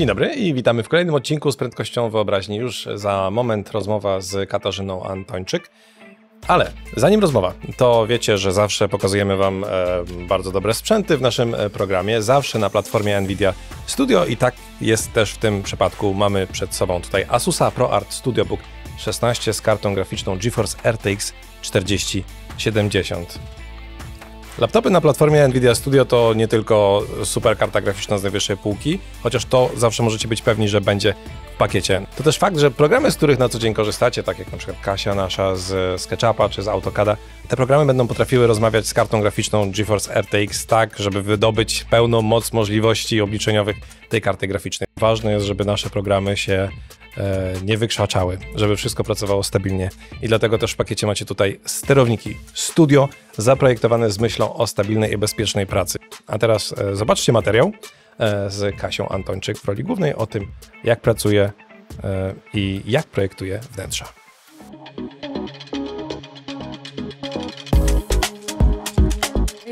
Dzień dobry i witamy w kolejnym odcinku z prędkością wyobraźni. Już za moment rozmowa z Katarzyną Antończyk. Ale zanim rozmowa, to wiecie, że zawsze pokazujemy Wam e, bardzo dobre sprzęty w naszym e, programie, zawsze na platformie Nvidia Studio i tak jest też w tym przypadku. Mamy przed sobą tutaj Asusa ProArt StudioBook 16 z kartą graficzną GeForce RTX 4070. Laptopy na platformie Nvidia Studio to nie tylko super karta graficzna z najwyższej półki, chociaż to zawsze możecie być pewni, że będzie w pakiecie. To też fakt, że programy, z których na co dzień korzystacie, tak jak na przykład Kasia nasza z SketchUpa czy z AutoCAD'a, te programy będą potrafiły rozmawiać z kartą graficzną GeForce RTX tak, żeby wydobyć pełną moc możliwości obliczeniowych tej karty graficznej. Ważne jest, żeby nasze programy się E, nie wykrzaczały, żeby wszystko pracowało stabilnie. I dlatego też w pakiecie macie tutaj sterowniki studio zaprojektowane z myślą o stabilnej i bezpiecznej pracy. A teraz e, zobaczcie materiał e, z Kasią Antończyk w roli głównej o tym, jak pracuje i jak projektuje wnętrza.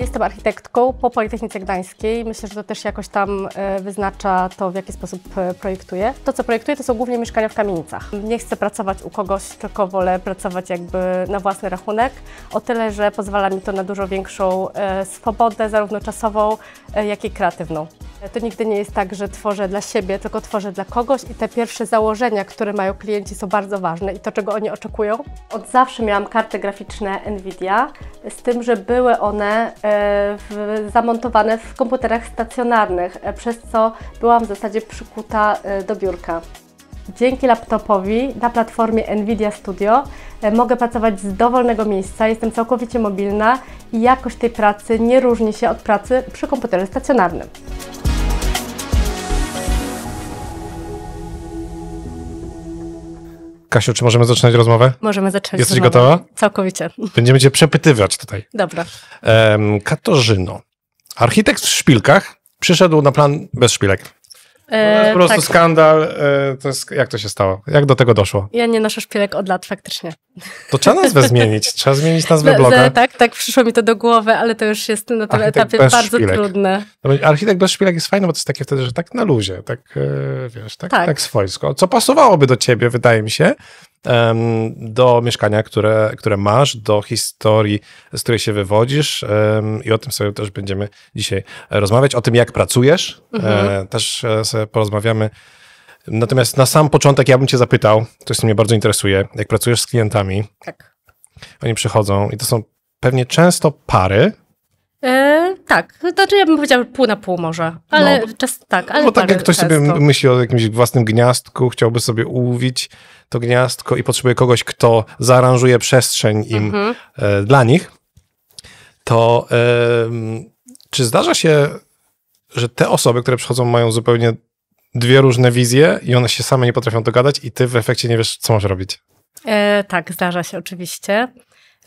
Jestem architektką po Politechnice Gdańskiej. Myślę, że to też jakoś tam e, wyznacza to, w jaki sposób e, projektuję. To, co projektuję, to są głównie mieszkania w kamienicach. Nie chcę pracować u kogoś, tylko wolę pracować jakby na własny rachunek. O tyle, że pozwala mi to na dużo większą e, swobodę, zarówno czasową, jak i kreatywną. To nigdy nie jest tak, że tworzę dla siebie, tylko tworzę dla kogoś i te pierwsze założenia, które mają klienci są bardzo ważne i to, czego oni oczekują. Od zawsze miałam karty graficzne NVIDIA, z tym, że były one e, w, zamontowane w komputerach stacjonarnych, e, przez co byłam w zasadzie przykuta e, do biurka. Dzięki laptopowi na platformie Nvidia Studio mogę pracować z dowolnego miejsca, jestem całkowicie mobilna i jakość tej pracy nie różni się od pracy przy komputerze stacjonarnym. Kasiu, czy możemy zaczynać rozmowę? Możemy zaczynać. Jesteś rozmowę. gotowa? Całkowicie. Będziemy cię przepytywać tutaj. Dobra. Um, Katarzyno, architekt w szpilkach przyszedł na plan bez szpilek. E, no to jest po prostu tak. skandal. E, to jest, jak to się stało? Jak do tego doszło? Ja nie noszę szpilek od lat faktycznie. To trzeba nazwę zmienić. Trzeba zmienić nazwę bloga. tak, tak, przyszło mi to do głowy, ale to już jest na tym etapie bardzo szpilek. trudne. No architekt bez szpilek jest fajny, bo to jest takie wtedy, że tak na luzie, tak e, wiesz, tak, tak. tak swojsko. Co pasowałoby do ciebie, wydaje mi się, do mieszkania, które, które masz, do historii, z której się wywodzisz i o tym sobie też będziemy dzisiaj rozmawiać, o tym jak pracujesz, mhm. E, też e, sobie porozmawiamy. Natomiast na sam początek ja bym cię zapytał, to co mnie bardzo interesuje, jak pracujesz z klientami. Tak. Oni przychodzą i to są pewnie często pary, E, tak, znaczy ja bym powiedział pół na pół może, ale no, czas, tak. Ale bo tak jak ktoś często. sobie myśli o jakimś własnym gniazdku, chciałby sobie ułowić to gniazdko i potrzebuje kogoś, kto zaaranżuje przestrzeń im mhm. e, dla nich, to e, czy zdarza się, że te osoby, które przychodzą, mają zupełnie dwie różne wizje i one się same nie potrafią dogadać i ty w efekcie nie wiesz, co masz robić? E, tak, zdarza się oczywiście.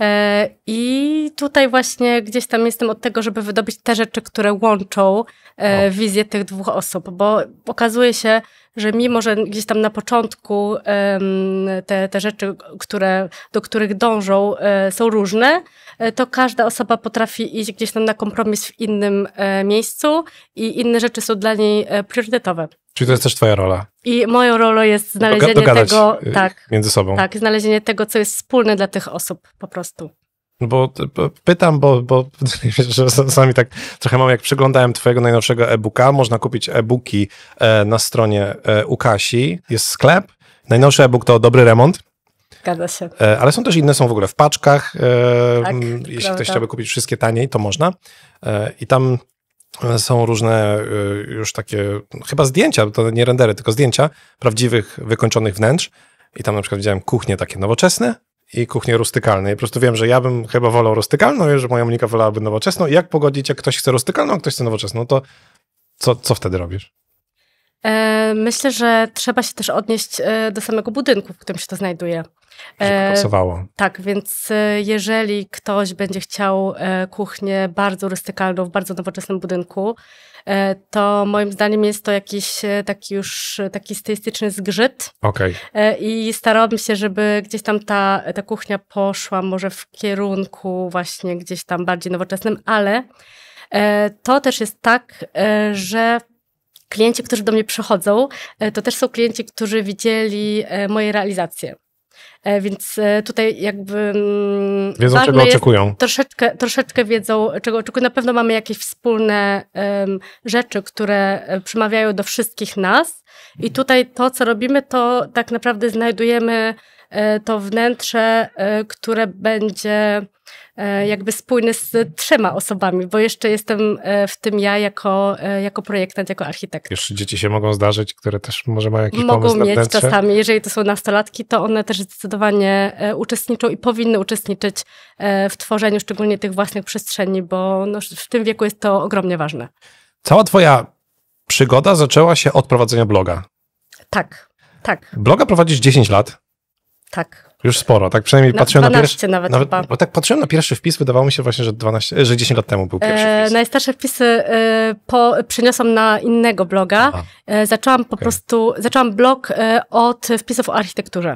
E, I tutaj właśnie gdzieś tam jestem od tego, żeby wydobyć te rzeczy, które łączą e, wizję tych dwóch osób, bo okazuje się, że mimo, że gdzieś tam na początku te, te rzeczy, które, do których dążą, e, są różne, e, to każda osoba potrafi iść gdzieś tam na kompromis w innym e, miejscu i inne rzeczy są dla niej priorytetowe. Czyli to jest też twoja rola. I moją rolą jest znalezienie Doga tego, y, tak, między sobą. Tak, znalezienie tego, co jest wspólne dla tych osób po prostu. Bo, pytam, bo, bo że sami tak trochę mam, jak przeglądałem twojego najnowszego e-booka, można kupić e-booki e, na stronie e, Ukasi, jest sklep. Najnowszy e-book to Dobry Remont. Zgadza się. E, ale są też inne, są w ogóle w paczkach. E, tak, jeśli prawda. ktoś chciałby kupić wszystkie taniej, to można. E, I tam e, są różne już takie, chyba zdjęcia, to nie rendery, tylko zdjęcia prawdziwych, wykończonych wnętrz. I tam na przykład widziałem kuchnie takie nowoczesne, i kuchnię rustykalną. po prostu wiem, że ja bym chyba wolał rustykalną, że moja Monika wolałaby nowoczesną. I jak pogodzić, jak ktoś chce rustykalną, a ktoś chce nowoczesną, to co, co wtedy robisz? E, myślę, że trzeba się też odnieść e, do samego budynku, w którym się to znajduje. Tak e, pasowało. Tak, więc e, jeżeli ktoś będzie chciał e, kuchnię bardzo rustykalną w bardzo nowoczesnym budynku, to moim zdaniem jest to jakiś taki już taki stylistyczny zgrzyt. Okay. I starałabym się, żeby gdzieś tam ta, ta kuchnia poszła może w kierunku właśnie gdzieś tam bardziej nowoczesnym, ale to też jest tak, że klienci, którzy do mnie przychodzą, to też są klienci, którzy widzieli moje realizacje. E, więc e, tutaj jakby... Mm, wiedzą, czego oczekują. Troszeczkę, troszeczkę wiedzą, czego oczekują. Na pewno mamy jakieś wspólne um, rzeczy, które e, przemawiają do wszystkich nas. I tutaj to, co robimy, to tak naprawdę znajdujemy E, to wnętrze, e, które będzie e, jakby spójne z trzema osobami, bo jeszcze jestem w tym ja jako, jako projektant, jako architekt. Już dzieci się mogą zdarzyć, które też może mają jakiś mogą pomysł Mogą mieć czasami, jeżeli to są nastolatki, to one też zdecydowanie uczestniczą i powinny uczestniczyć w tworzeniu szczególnie tych własnych przestrzeni, bo no w tym wieku jest to ogromnie ważne. Cała twoja przygoda zaczęła się od prowadzenia bloga. Tak, tak. Bloga prowadzisz 10 lat. Tak. Już sporo, tak? Przynajmniej na, patrzyłem na pierwszy. nawet, nawet chyba. Bo tak patrzyłem na pierwszy wpis, wydawało mi się właśnie, że, 12, e, że 10 lat temu był e, pierwszy e, wpis. najstarsze wpisy e, po, przyniosłam na innego bloga. E, zaczęłam po okay. prostu, zaczęłam blog e, od wpisów o architekturze.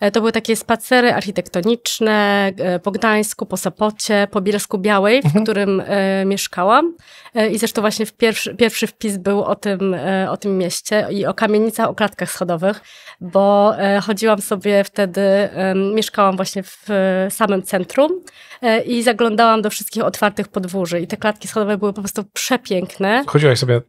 E, to były takie spacery architektoniczne e, po Gdańsku, po Sopocie, po Bielsku Białej, w mhm. którym e, mieszkałam. I zresztą właśnie pierwszy, pierwszy wpis był o tym, o tym mieście i o kamienicach, o klatkach schodowych, bo chodziłam sobie wtedy, mieszkałam właśnie w samym centrum i zaglądałam do wszystkich otwartych podwórzy. I te klatki schodowe były po prostu przepiękne. Chodziłaś sobie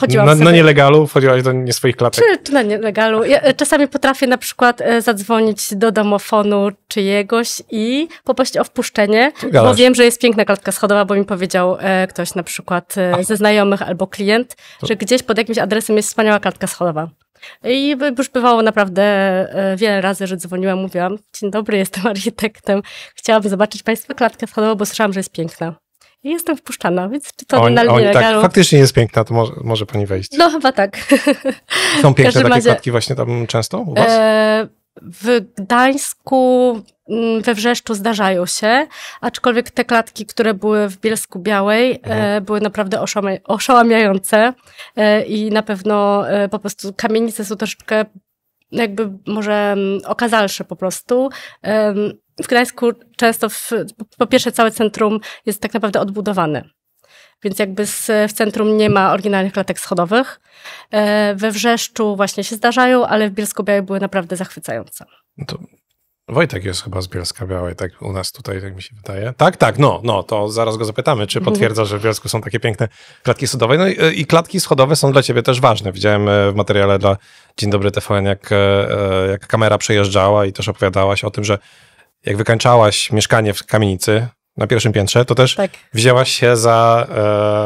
Chodziłam na, sobie... na nielegalu, chodziłaś do nie swoich klatek. Czy, czy na nielegalu. Ja czasami potrafię na przykład zadzwonić zadzwonić do domofonu czyjegoś i poprosić o wpuszczenie, bo wiem, że jest piękna klatka schodowa, bo mi powiedział e, ktoś na przykład e, ze znajomych albo klient, to... że gdzieś pod jakimś adresem jest wspaniała klatka schodowa. I już bywało naprawdę e, wiele razy, że dzwoniłam, mówiłam, dzień dobry, jestem architektem, chciałabym zobaczyć Państwa klatkę schodową, bo słyszałam, że jest piękna. I jestem wpuszczana, więc czy to oni, nadal oni, tak, Faktycznie jest piękna, to może, może Pani wejść. No chyba tak. Są piękne takie razie... klatki właśnie tam często u Was? E, w Gdańsku, mm, we Wrzeszczu zdarzają się, aczkolwiek te klatki, które były w Bielsku Białej, e, mhm. były naprawdę oszałamiające e, i na pewno e, po prostu kamienice są troszeczkę jakby może mm, okazalsze po prostu. W Gdańsku często, w, po pierwsze, całe centrum jest tak naprawdę odbudowane więc jakby z, w centrum nie ma oryginalnych klatek schodowych. E, we Wrzeszczu właśnie się zdarzają, ale w Bielsko-Białej były naprawdę zachwycające. No to Wojtek jest chyba z Bielska Białej, tak u nas tutaj, tak mi się wydaje. Tak, tak, no, no, to zaraz go zapytamy, czy mhm. potwierdza, że w Bielsku są takie piękne klatki schodowe. No i, e, i klatki schodowe są dla ciebie też ważne. Widziałem e, w materiale dla Dzień Dobry TVN, jak, jak kamera przejeżdżała i też opowiadałaś o tym, że jak wykańczałaś mieszkanie w kamienicy, na pierwszym piętrze, to też tak. wzięłaś się za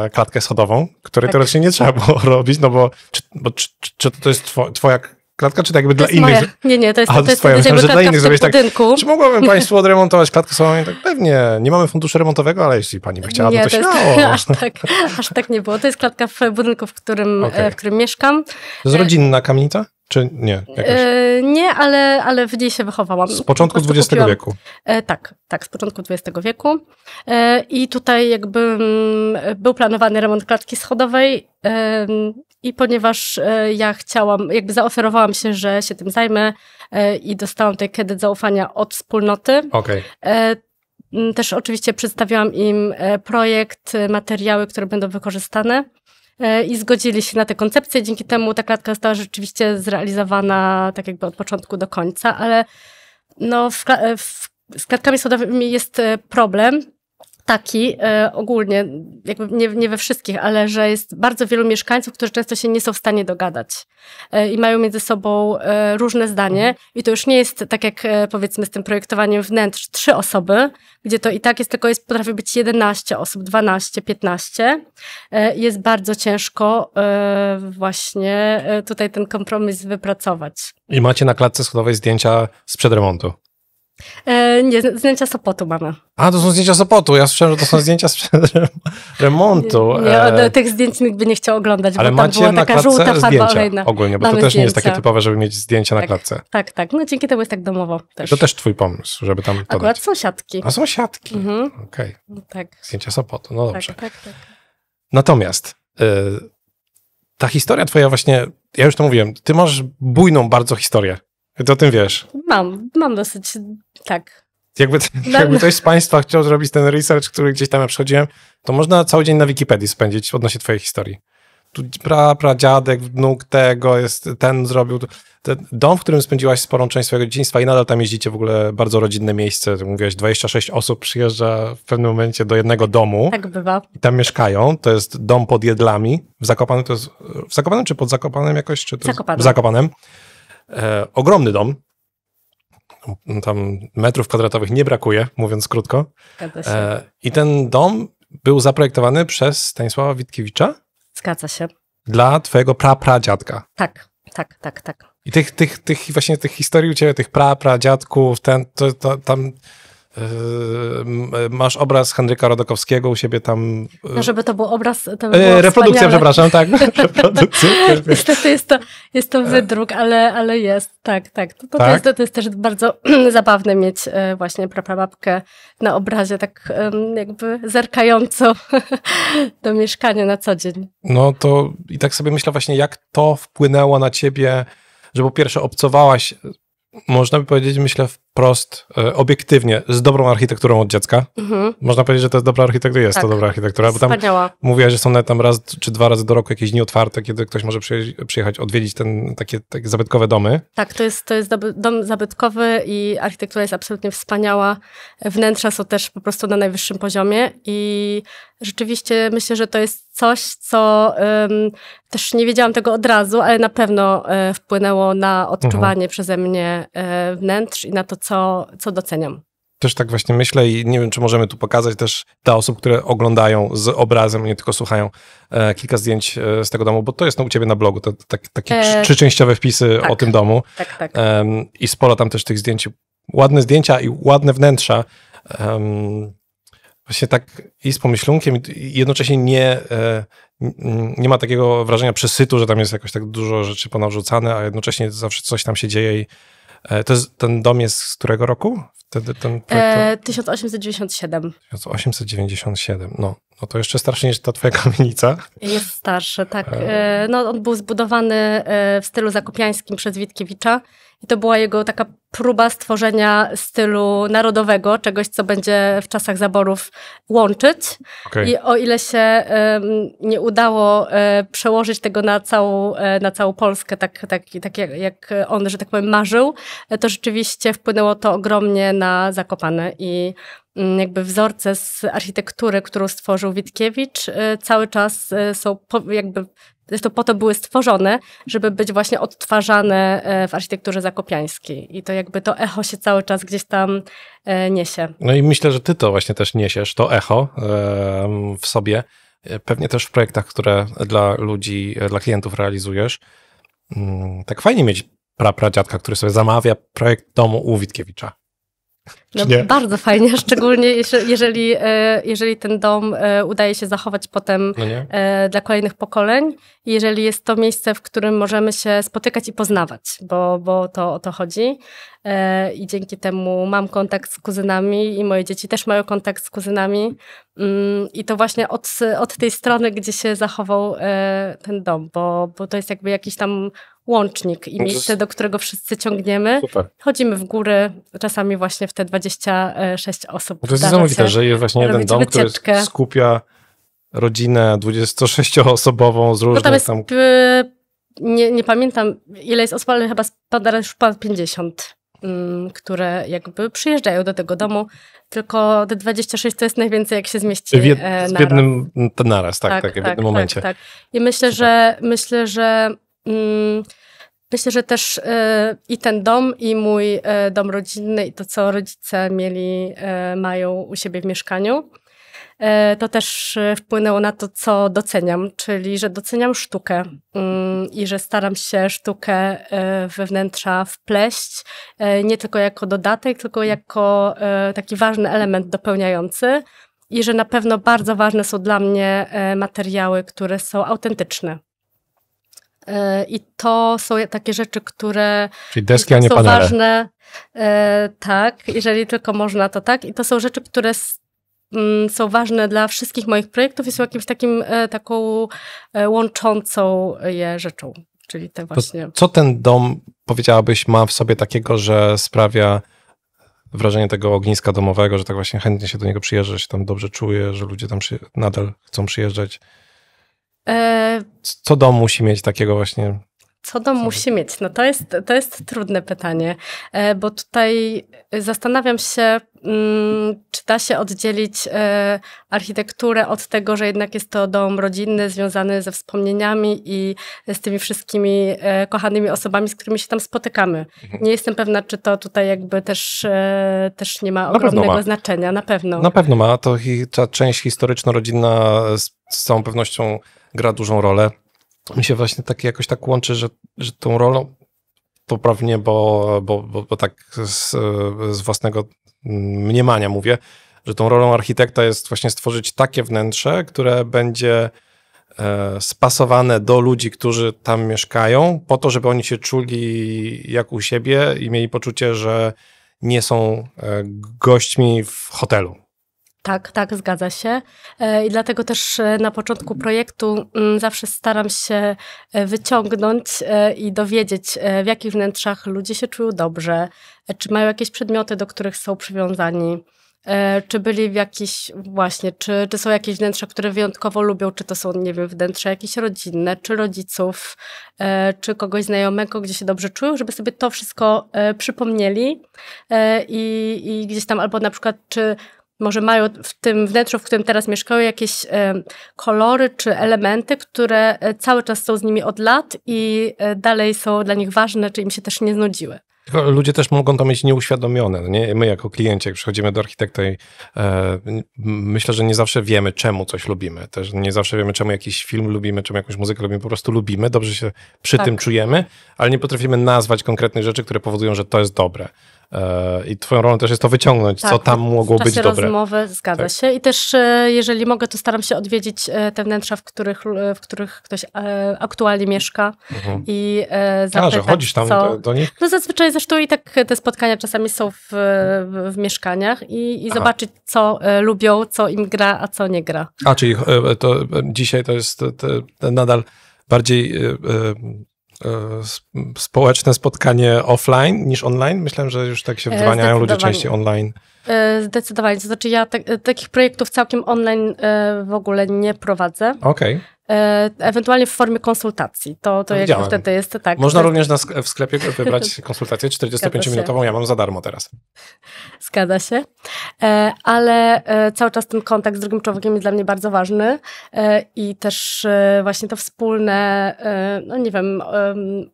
e, klatkę schodową, której tak. teoretycznie nie trzeba tak. było robić, no bo czy, bo, czy, czy to jest two, twoja klatka, czy to jakby to dla innych? Moja. Nie, nie, to jest, A, to, jest twoja. Myślałem, że dla innych zrobić tak. Czy mogłabym państwu odremontować klatkę schodową? Tak, pewnie, nie mamy funduszu remontowego, ale jeśli pani by chciała, nie, to, to, to śmiało. aż, tak, aż tak nie było. To jest klatka w budynku, w którym, okay. E, w którym mieszkam. To jest e, rodzinna kamienica? Czy nie? E, nie, ale, ale w niej się wychowałam. Z początku po XX kupiłam. wieku. E, tak, tak, z początku XX wieku. E, I tutaj jakby m, e, był planowany remont klatki schodowej e, i ponieważ e, ja chciałam, jakby zaoferowałam się, że się tym zajmę i dostałam tutaj kredyt zaufania od wspólnoty. Okej. Okay. Też oczywiście przedstawiłam im projekt, materiały, które będą wykorzystane. E, i zgodzili się na tę koncepcję. Dzięki temu ta klatka została rzeczywiście zrealizowana tak jakby od początku do końca, ale no w, w, z klatkami schodowymi jest e, problem, taki e, ogólnie, jakby nie, nie we wszystkich, ale że jest bardzo wielu mieszkańców, którzy często się nie są w stanie dogadać e, i mają między sobą e, różne zdanie. Mhm. I to już nie jest tak jak e, powiedzmy z tym projektowaniem wnętrz trzy osoby, gdzie to i tak jest, tylko jest, potrafi być 11 osób, 12, 15. E, jest bardzo ciężko e, właśnie tutaj ten kompromis wypracować. I macie na klatce schodowej zdjęcia sprzed remontu. E, nie, zdjęcia Sopotu mamy. A, to są zdjęcia Sopotu. Ja słyszałem, że to są zdjęcia z remontu. Nie, nie, tych zdjęć nikt by nie chciał oglądać, Ale bo tam była taka żółta farba olejna. Ogólnie, bo mamy to też zdjęcia. nie jest takie typowe, żeby mieć zdjęcia tak, na klatce. Tak, tak. No dzięki temu jest tak domowo też. To też twój pomysł, żeby tam Akurat dodać. są siatki. A są siatki. Mhm. Okej. Okay. Tak. Zdjęcia Sopotu, no dobrze. Tak, tak, tak, tak. Natomiast y, ta historia twoja właśnie, ja już to mówiłem, ty masz bujną bardzo historię ty o tym wiesz. Mam, mam dosyć tak. Jakby, no, jakby no. ktoś z Państwa chciał zrobić ten research, który gdzieś tam ja przychodziłem, to można cały dzień na Wikipedii spędzić odnośnie Twojej historii. Tu pra, pra dziadek, wnuk tego, jest, ten zrobił. Ten dom, w którym spędziłaś sporą część swojego dzieciństwa i nadal tam jeździcie, w ogóle bardzo rodzinne miejsce. Mówiłaś, 26 osób przyjeżdża w pewnym momencie do jednego domu. Tak bywa. I tam mieszkają. To jest dom pod jedlami. W Zakopanem to jest, w Zakopanem czy pod Zakopanem jakoś? Czy to Zakopanem. w Zakopanem. E, ogromny dom, tam metrów kwadratowych nie brakuje, mówiąc krótko. E, I ten dom był zaprojektowany przez Stanisława Witkiewicza? Zgadza się. Dla twojego prapradziadka? Tak, tak, tak, tak. I tych, tych, tych właśnie tych historii u ciebie, tych prapradziadków, ten, to, to, tam Yy, masz obraz Henryka Rodokowskiego u siebie tam. Yy. No, żeby to był obraz. To by yy, było reprodukcja, wspaniale. przepraszam, tak. Niestety jest to, jest to wydruk, ale, ale jest, tak, tak. To, to, tak? Jest, to jest też bardzo zabawne mieć e, właśnie prapababkę na obrazie, tak jakby zerkająco do mieszkania na co dzień. No to i tak sobie myślę właśnie, jak to wpłynęło na ciebie, że po pierwsze obcowałaś można by powiedzieć, myślę, wprost, e, obiektywnie, z dobrą architekturą od dziecka. Mhm. Można powiedzieć, że to jest dobra architektura. Jest tak. to dobra architektura, bo tam Wspaniała. mówiłaś, że są nawet tam raz czy dwa razy do roku jakieś dni otwarte, kiedy ktoś może przyjechać, odwiedzić ten, takie, takie zabytkowe domy. Tak, to jest, to jest dom zabytkowy i architektura jest absolutnie wspaniała. Wnętrza są też po prostu na najwyższym poziomie i Rzeczywiście myślę, że to jest coś, co um, też nie wiedziałam tego od razu, ale na pewno e, wpłynęło na odczuwanie mhm. przeze mnie e, wnętrz i na to, co, co doceniam. Też tak właśnie myślę i nie wiem, czy możemy tu pokazać też dla osób, które oglądają z obrazem, nie tylko słuchają, e, kilka zdjęć e, z tego domu, bo to jest no, u ciebie na blogu, to, tak, takie e, trzyczęściowe wpisy tak, o tym domu. Tak, tak. I sporo tam też tych zdjęć. Ładne zdjęcia i ładne wnętrza właśnie tak i z pomyślunkiem, i jednocześnie nie, e, nie ma takiego wrażenia przesytu, że tam jest jakoś tak dużo rzeczy ponarzucane, a jednocześnie zawsze coś tam się dzieje i e, to jest, ten dom jest z którego roku? Wtedy ten e, projekt... 1897. 1897, no. no to jeszcze starszy niż ta twoja kamienica. Jest starszy, tak. No, on był zbudowany w stylu zakopiańskim przez Witkiewicza. I to była jego taka próba stworzenia stylu narodowego, czegoś, co będzie w czasach zaborów łączyć. Okay. I o ile się um, nie udało um, przełożyć tego na całą, e, na całą Polskę, tak, tak, tak jak, jak on, że tak powiem, marzył, e, to rzeczywiście wpłynęło to ogromnie na Zakopane i mm, jakby wzorce z architektury, którą stworzył Witkiewicz, cały czas są jakby Zresztą po to były stworzone, żeby być właśnie odtwarzane e, w architekturze zakopiańskiej. I to jakby to echo się cały czas gdzieś tam e, niesie. No i myślę, że ty to właśnie też niesiesz, to echo w sobie. E, pewnie też w projektach, które dla ludzi, dla klientów realizujesz. Mm, tak fajnie mieć prapradziadka, który sobie zamawia projekt domu u Witkiewicza. No, bardzo fajnie, szczególnie jeżeli, e, jeżeli ten dom e, udaje się zachować potem no e, dla kolejnych pokoleń, jeżeli jest to miejsce, w którym możemy się spotykać i poznawać, bo, bo to o to chodzi. I dzięki temu mam kontakt z kuzynami i moje dzieci też mają kontakt z kuzynami. Mm, I to właśnie od, od tej strony, gdzie się zachował ten dom, bo, bo to jest jakby jakiś tam łącznik i miejsce, do którego wszyscy ciągniemy. Super. Chodzimy w góry, czasami właśnie w te 26 osób. To jest niesamowite, że jest właśnie jeden dom, wycieczkę. który skupia rodzinę 26-osobową z różnych no tam... Jest, tam... Y, nie, nie, pamiętam, ile jest osób, ale chyba spada już ponad 50 mm, które jakby przyjeżdżają do tego domu, tylko te 26 to jest najwięcej, jak się zmieści w e, jed, W jednym naraz, tak, tak, tak, tak w jednym tak, momencie. Tak, I myślę, Super. że myślę, że Myślę, że też e, i ten dom, i mój e, dom rodzinny, i to, co rodzice mieli, e, mają u siebie w mieszkaniu, to też wpłynęło na to, co doceniam, czyli że doceniam sztukę mm, i że staram się sztukę we wnętrza wpleść, nie tylko jako dodatek, tylko jako taki ważny element dopełniający. I że na pewno bardzo ważne są dla mnie materiały, które są autentyczne, E, I to są takie rzeczy, które Czyli deski, a nie są panele. ważne. E, tak, jeżeli tylko można, to tak. I to są rzeczy, które mm, są ważne dla wszystkich moich projektów i są jakimś takim, e, taką łączącą je rzeczą. Czyli te właśnie. To co ten dom, powiedziałabyś, ma w sobie takiego, że sprawia wrażenie tego ogniska domowego, że tak właśnie chętnie się do niego przyjeżdża, się tam dobrze czuje, że ludzie tam nadal chcą przyjeżdżać? E... Co dom musi mieć takiego właśnie? Co dom co musi mieć? No to jest, to jest trudne pytanie, e, bo tutaj zastanawiam się, mm, czy da się oddzielić e, architekturę od tego, że jednak jest to dom rodzinny, związany ze wspomnieniami i z tymi wszystkimi e, kochanymi osobami, z którymi się tam spotykamy. Mhm. Nie jestem pewna, czy to tutaj jakby też, też nie ma ogromnego na znaczenia. Na pewno. Na pewno ma. To ta część historyczno-rodzinna z, z całą pewnością gra dużą rolę. Mi się właśnie tak jakoś tak łączy, że, że tą rolą poprawnie, bo, bo, bo, bo tak z, z własnego mniemania mówię, że tą rolą architekta jest właśnie stworzyć takie wnętrze, które będzie e, spasowane do ludzi, którzy tam mieszkają, po to, żeby oni się czuli jak u siebie i mieli poczucie, że nie są e, gośćmi w hotelu. Tak, tak, zgadza się. E, I dlatego też e, na początku projektu mm, zawsze staram się e, wyciągnąć i dowiedzieć, w jakich wnętrzach ludzie się czują dobrze, czy mają jakieś przedmioty, do których są przywiązani, czy byli w jakiś, właśnie, czy, czy są jakieś wnętrza, które wyjątkowo lubią, czy to są, nie wiem, wnętrza jakieś rodzinne, czy rodziców, czy kogoś znajomego, gdzie się dobrze czują, żeby sobie to wszystko przypomnieli i, i gdzieś tam, albo na przykład, czy może mają w tym wnętrzu, w którym teraz mieszkają, jakieś e, kolory czy elementy, które e, cały czas są z nimi od lat i e, dalej są dla nich ważne, czy im się też nie znudziły. Tylko ludzie też mogą to mieć nieuświadomione. No nie? My jako klienci, jak przychodzimy do architekta, i, e, myślę, że nie zawsze wiemy, czemu coś lubimy. Też nie zawsze wiemy, czemu jakiś film lubimy, czemu jakąś muzykę lubimy. Po prostu lubimy, dobrze się przy tak. tym czujemy, ale nie potrafimy nazwać konkretnych rzeczy, które powodują, że to jest dobre. E, I twoją rolą też jest to wyciągnąć, tak, co tam mogło być dobre. rozmowy, zgadza tak. się. I też, e, jeżeli mogę, to staram się odwiedzić e, te wnętrza, w których, w których ktoś aktualnie mieszka mhm. i zapytać, A, że chodzisz tam co... do, do, nich? No zazwyczaj zresztą i tak te spotkania czasami są w, w mieszkaniach i, i zobaczyć, co lubią, co im gra, a co nie gra. A, czyli to dzisiaj to jest to, to nadal bardziej E, społeczne spotkanie offline niż online? Myślałem, że już tak się e, wdwaniają ludzie częściej online. E, zdecydowanie. To znaczy ja te, takich projektów całkiem online w ogóle nie prowadzę. Okej. Okay. E, ewentualnie w formie konsultacji. To, to jak wtedy jest tak. Można również sk w sklepie wybrać konsultację 45-minutową, ja mam za darmo teraz. Zgadza się. E, ale e, cały czas ten kontakt z drugim człowiekiem jest dla mnie bardzo ważny i też właśnie to wspólne, no nie wiem,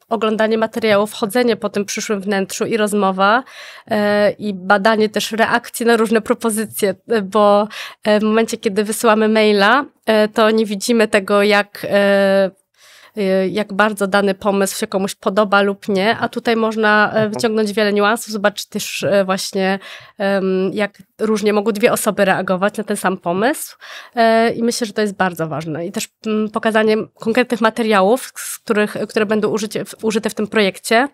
oglądanie materiałów, chodzenie po tym przyszłym wnętrzu i rozmowa i badanie też reakcji na różne propozycje, bo w momencie, kiedy wysyłamy maila, to nie widzimy tego, jak e, e, jak bardzo dany pomysł się komuś podoba lub nie, a tutaj można e, mhm. wyciągnąć wiele niuansów, zobaczyć też właśnie, jak różnie mogą dwie osoby reagować na ten sam pomysł i myślę, że to jest bardzo ważne. I też mm, pokazanie konkretnych materiałów, z których, które będą użycie, użyte w tym projekcie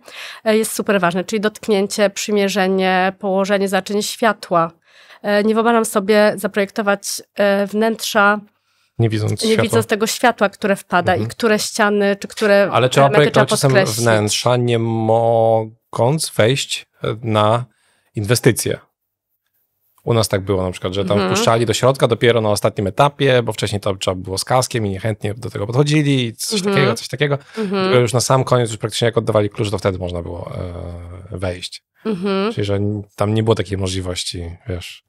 jest super ważne, czyli dotknięcie, przymierzenie, położenie, zaczenie światła. Nie wyobrażam sobie zaprojektować wnętrza nie widząc nie światła. widząc tego światła, które wpada mhm. i które ściany, czy które Ale trzeba projektować czasem wnętrza, nie mogąc wejść e, na inwestycje. U nas tak było na przykład, że tam mhm. wpuszczali do środka dopiero na ostatnim etapie, bo wcześniej to trzeba było z kaskiem i niechętnie do tego podchodzili, coś mhm. takiego, coś takiego. Mhm. Tylko już na sam koniec, już praktycznie jak oddawali klucz, to wtedy można było e, wejść. Mhm. Czyli, że tam nie było takiej możliwości, wiesz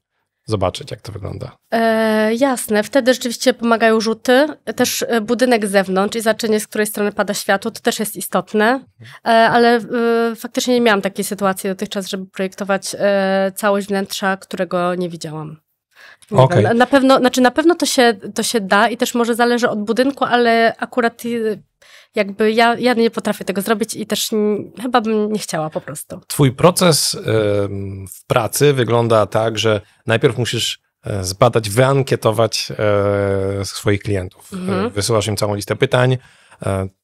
zobaczyć, jak to wygląda. E, jasne, wtedy rzeczywiście pomagają rzuty. Też e, budynek z zewnątrz i zaczynie, z której strony pada światło, to też jest istotne, e, ale e, faktycznie nie miałam takiej sytuacji dotychczas, żeby projektować e, całość wnętrza, którego nie widziałam. Okay. Na, na, pewno, znaczy na pewno to się, to się da i też może zależy od budynku, ale akurat y, jakby ja, ja nie potrafię tego zrobić i też chyba bym nie chciała po prostu. Twój proces y, w pracy wygląda tak, że najpierw musisz e, zbadać, wyankietować y, swoich klientów. E, mhm. Wysyłasz im całą listę pytań,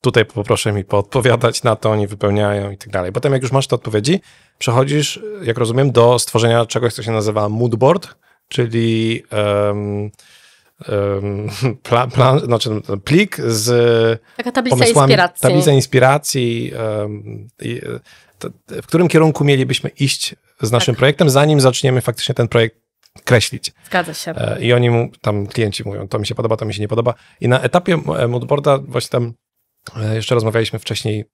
tutaj poproszę mi podpowiadać na to, oni wypełniają i tak dalej. Potem jak już masz te odpowiedzi, przechodzisz, jak rozumiem, do stworzenia czegoś, co się nazywa moodboard, czyli um, um, pla, plan, znaczy plik z Taka tablica pomysłami, inspiracji. Tablica inspiracji, um, i, to, w którym kierunku mielibyśmy iść z naszym tak. projektem, zanim zaczniemy faktycznie ten projekt kreślić. Zgadza się. E, I oni mu, tam klienci mówią, to mi się podoba, to mi się nie podoba. I na etapie e, moodboarda właśnie tam e, jeszcze rozmawialiśmy wcześniej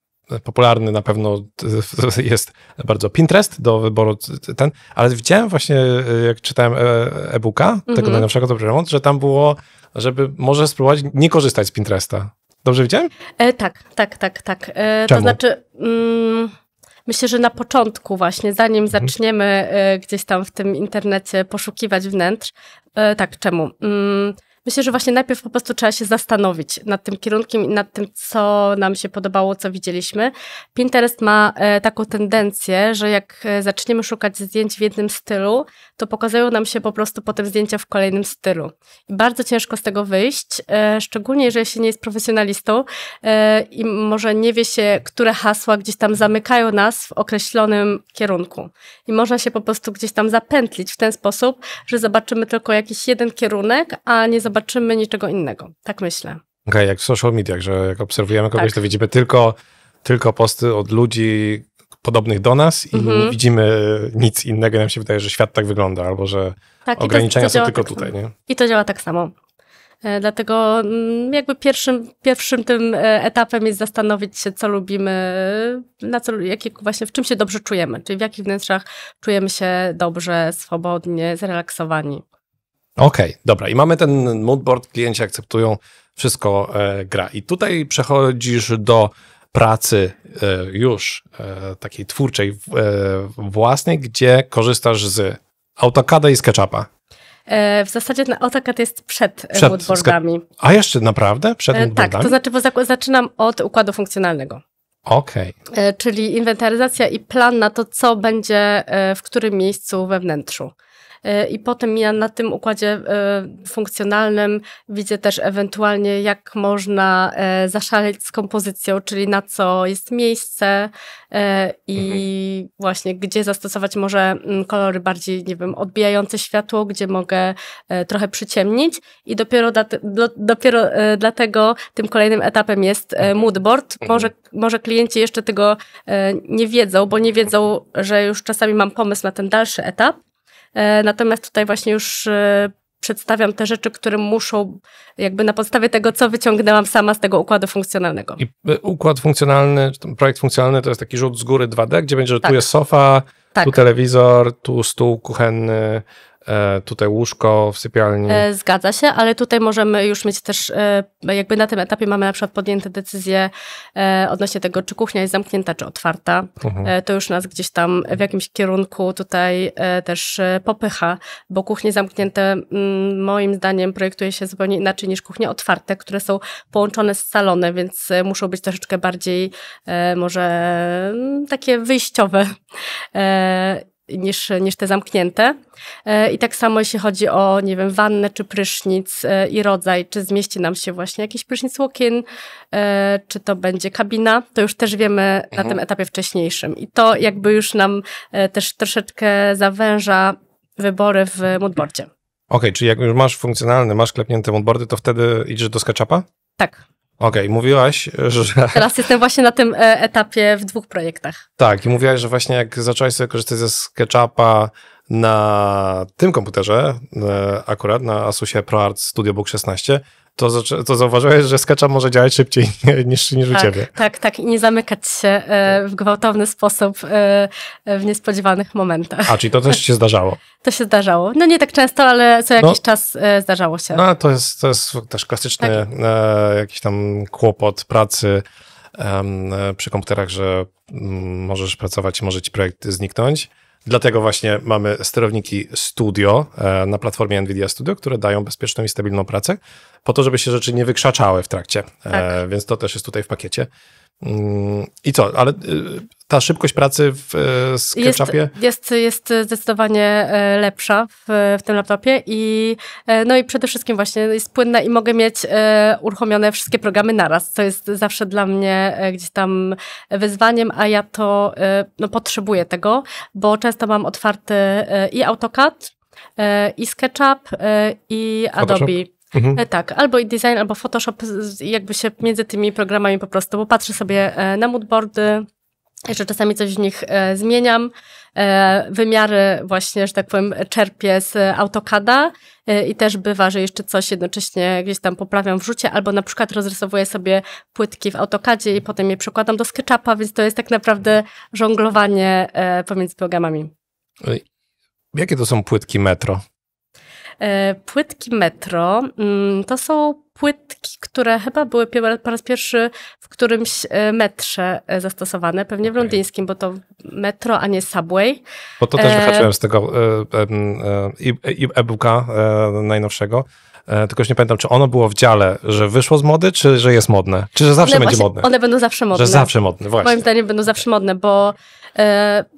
popularny na pewno jest bardzo Pinterest do wyboru ten, ale widziałem właśnie, y, jak czytałem e, e-booka, tego -hmm. tego najnowszego dobrego, że tam było, żeby może spróbować nie korzystać z Pinteresta. Dobrze widziałem? E, tak, tak, tak, tak. E, to znaczy... Mm... Myślę, że na początku właśnie, zanim mhm. zaczniemy e, gdzieś tam w tym internecie poszukiwać wnętrz, e, tak, czemu? Mm, myślę, że właśnie najpierw po prostu trzeba się zastanowić nad tym kierunkiem i nad tym, co nam się podobało, co widzieliśmy. Pinterest ma e, taką tendencję, że jak e, zaczniemy szukać zdjęć w jednym stylu, to pokazują nam się po prostu potem zdjęcia w kolejnym stylu. I bardzo ciężko z tego wyjść, e, szczególnie jeżeli się nie jest profesjonalistą e, i może nie wie się, które hasła gdzieś tam zamykają nas w określonym kierunku. I można się po prostu gdzieś tam zapętlić w ten sposób, że zobaczymy tylko jakiś jeden kierunek, a nie zobaczymy niczego innego. Tak myślę. Okej, okay, jak w social mediach, że jak obserwujemy kogoś, tak. to widzimy tylko, tylko posty od ludzi, podobnych do nas i mhm. widzimy nic innego, nam się wydaje, że świat tak wygląda, albo że tak, ograniczenia to, to są tylko tak tutaj. Nie? I to działa tak samo. E, dlatego mm, jakby pierwszym, pierwszym tym e, etapem jest zastanowić się, co lubimy, na co, jakie, właśnie w czym się dobrze czujemy, czyli w jakich wnętrzach czujemy się dobrze, swobodnie, zrelaksowani. Okej, okay, dobra. I mamy ten moodboard, klienci akceptują, wszystko e, gra. I tutaj przechodzisz do pracy e, już e, takiej twórczej e, własnej, gdzie korzystasz z AutoCAD'a i SketchUpa? W zasadzie AutoCAD jest przed, przed moodboardami. A jeszcze naprawdę? Przed e, moodboardami? Tak, to znaczy, bo zaczynam od układu funkcjonalnego. Okej. Okay. Czyli inwentaryzacja i plan na to, co będzie w którym miejscu we wnętrzu. E, i potem ja na tym układzie e, funkcjonalnym widzę też ewentualnie, jak można e, zaszaleć z kompozycją, czyli na co jest miejsce i mhm. właśnie gdzie zastosować może mm, kolory bardziej, nie wiem, odbijające światło, gdzie mogę trochę przyciemnić i dopiero, do, dopiero dlatego tym kolejnym etapem jest mhm. moodboard. Mhm. Może, może klienci jeszcze tego nie wiedzą, bo nie wiedzą, że już czasami mam pomysł na ten dalszy etap, E, natomiast tutaj właśnie już e, przedstawiam te rzeczy, które muszą, jakby na podstawie tego, co wyciągnęłam sama z tego układu funkcjonalnego. I e, układ funkcjonalny, projekt funkcjonalny to jest taki rzut z góry 2D, gdzie będzie, że tak. tu jest sofa, tak. tu telewizor, tu stół kuchenny, E, tutaj łóżko w sypialni. E, zgadza się, ale tutaj możemy już mieć też, e, jakby na tym etapie mamy na przykład podjęte decyzje odnośnie tego, czy kuchnia jest zamknięta, czy otwarta. Mhm. To już nas gdzieś tam w jakimś kierunku tutaj też popycha, bo kuchnie zamknięte mm, moim zdaniem projektuje się zupełnie inaczej niż kuchnie otwarte, które są połączone z salonem, więc muszą być troszeczkę bardziej może mm, takie wyjściowe niż, niż te zamknięte. E, I tak samo jeśli chodzi o, nie wiem, wannę czy prysznic e, i rodzaj, czy zmieści nam się właśnie jakiś prysznic łokien, e, czy to będzie kabina, to już też wiemy mhm. na tym etapie wcześniejszym. I to jakby już nam też troszeczkę zawęża wybory w moodboardzie. Okej, okay, czyli jak już masz funkcjonalny, masz klepnięte moodboardy, to wtedy idziesz do SketchUpa? Tak. Okej, okay, mówiłaś, że... Teraz jestem właśnie na tym e, etapie w dwóch projektach. Tak, i mówiłaś, że właśnie jak zaczęłaś sobie korzystać ze SketchUpa na tym komputerze, e, akurat na Asusie ProArt Studio Book 16, to, to zauważyłeś, że sketcha może działać szybciej niż, niż tak, u ciebie. Tak, tak, i nie zamykać się e, tak. w gwałtowny sposób e, e, w niespodziewanych momentach. A, czyli to też się zdarzało? To się zdarzało. No nie tak często, ale co jakiś no, czas zdarzało się. No, to jest, to jest też klasyczny tak. jakiś tam kłopot pracy przy komputerach, że mm, możesz pracować i może ci projekt zniknąć. Dlatego właśnie mamy sterowniki Studio e, na platformie NVIDIA Studio, które dają bezpieczną i stabilną pracę, po to, żeby się rzeczy nie wykrzaczały w trakcie. E, tak. Więc to też jest tutaj w pakiecie. Mm, I co, ale y, ta szybkość pracy w SketchUpie? Jest, jest, jest zdecydowanie e, lepsza w, w, tym laptopie i e, no i przede wszystkim właśnie jest płynna i mogę mieć e, uruchomione wszystkie programy naraz, co jest zawsze dla mnie gdzieś tam wyzwaniem, a ja to no, potrzebuję tego, bo często mam otwarty i AutoCAD, i SketchUp, i Adobe. Photoshop? Mhm. E, tak, albo i design, albo Photoshop, jakby się między tymi programami po prostu, bo patrzę sobie e, na moodboardy, jeszcze czasami coś w nich e, zmieniam. wymiary właśnie, że tak powiem, czerpię z AutoCADa i też bywa, że jeszcze coś jednocześnie gdzieś tam poprawiam w rzucie, albo na przykład rozrysowuję sobie płytki w AutoCADzie i potem je przekładam do SketchUpa, więc to jest tak naprawdę żonglowanie pomiędzy programami. Jakie to są płytki metro? E, płytki Metro mm, to są płytki, które chyba były po raz pierwszy w którymś e, metrze e, zastosowane, pewnie w okay. londyńskim, bo to metro, a nie subway. Bo to też wyhaczyłem z tego e-booka e e e najnowszego. Tylko już nie pamiętam, czy ono było w dziale, że wyszło z mody, czy że jest modne? Czy że zawsze no będzie modne? One będą zawsze modne. Że zawsze modne, właśnie. Moim zdaniem będą zawsze modne, bo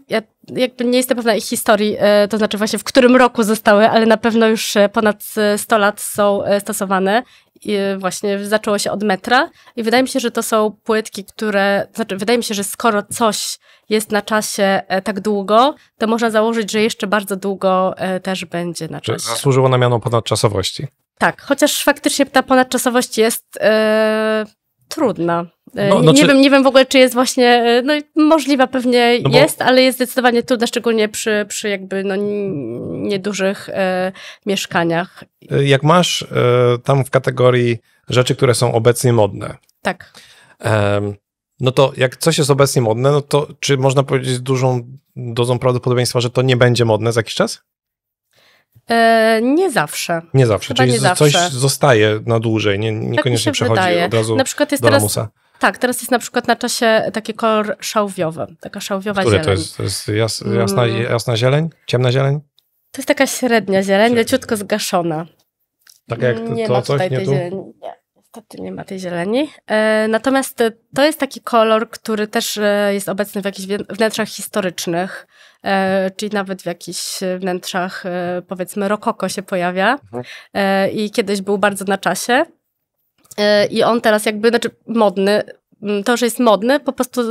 ja jakby nie jestem pewna ich historii, e, to znaczy właśnie w którym roku zostały, ale na pewno już e, ponad 100 e, lat są stosowane. I właśnie zaczęło się od metra i wydaje mi się, że to są płytki, które, znaczy wydaje mi się, że skoro coś jest na czasie tak długo, to można założyć, że jeszcze bardzo długo też będzie na czasie. Zasłużyło na miano ponadczasowości. Tak, chociaż faktycznie ta ponadczasowość jest yy, trudna. No, e, znaczy- nie, wiem, nie wiem w ogóle, czy jest właśnie, e, no możliwa pewnie no bo... jest, ale jest zdecydowanie trudna, szczególnie przy, przy jakby no, niedużych e, mieszkaniach. E, jak masz e, tam w kategorii rzeczy, które są obecnie modne. Tak. E, no to jak coś jest obecnie modne, no to czy można powiedzieć z dużą dozą prawdopodobieństwa, że to nie będzie modne za jakiś czas? nie zawsze. Nie zawsze, Chyba czyli nie coś zawsze. zostaje na dłużej, nie, tak niekoniecznie tak przechodzi wydaje. od razu na przykład jest do teraz, lamusa. Tak, teraz jest na przykład na czasie taki kolor szałwiowy, taka szałwiowa Który zieleń. to jest? To jest jas, mm. jasna, jasna zieleń? Ciemna zieleń? To jest taka średnia zieleń, leciutko zgaszona. Tak jak nie to ma coś, tutaj nie tej tu? zieleni. Nie, niestety nie ma tej zieleni. E, natomiast to jest taki kolor, który też e, jest obecny w jakichś wnętrzach historycznych, e, czyli nawet w jakichś wnętrzach, powiedzmy, rokoko się pojawia mhm. i kiedyś był bardzo na czasie. E, I on teraz jakby, znaczy modny, mm, to, że jest modny, po prostu e,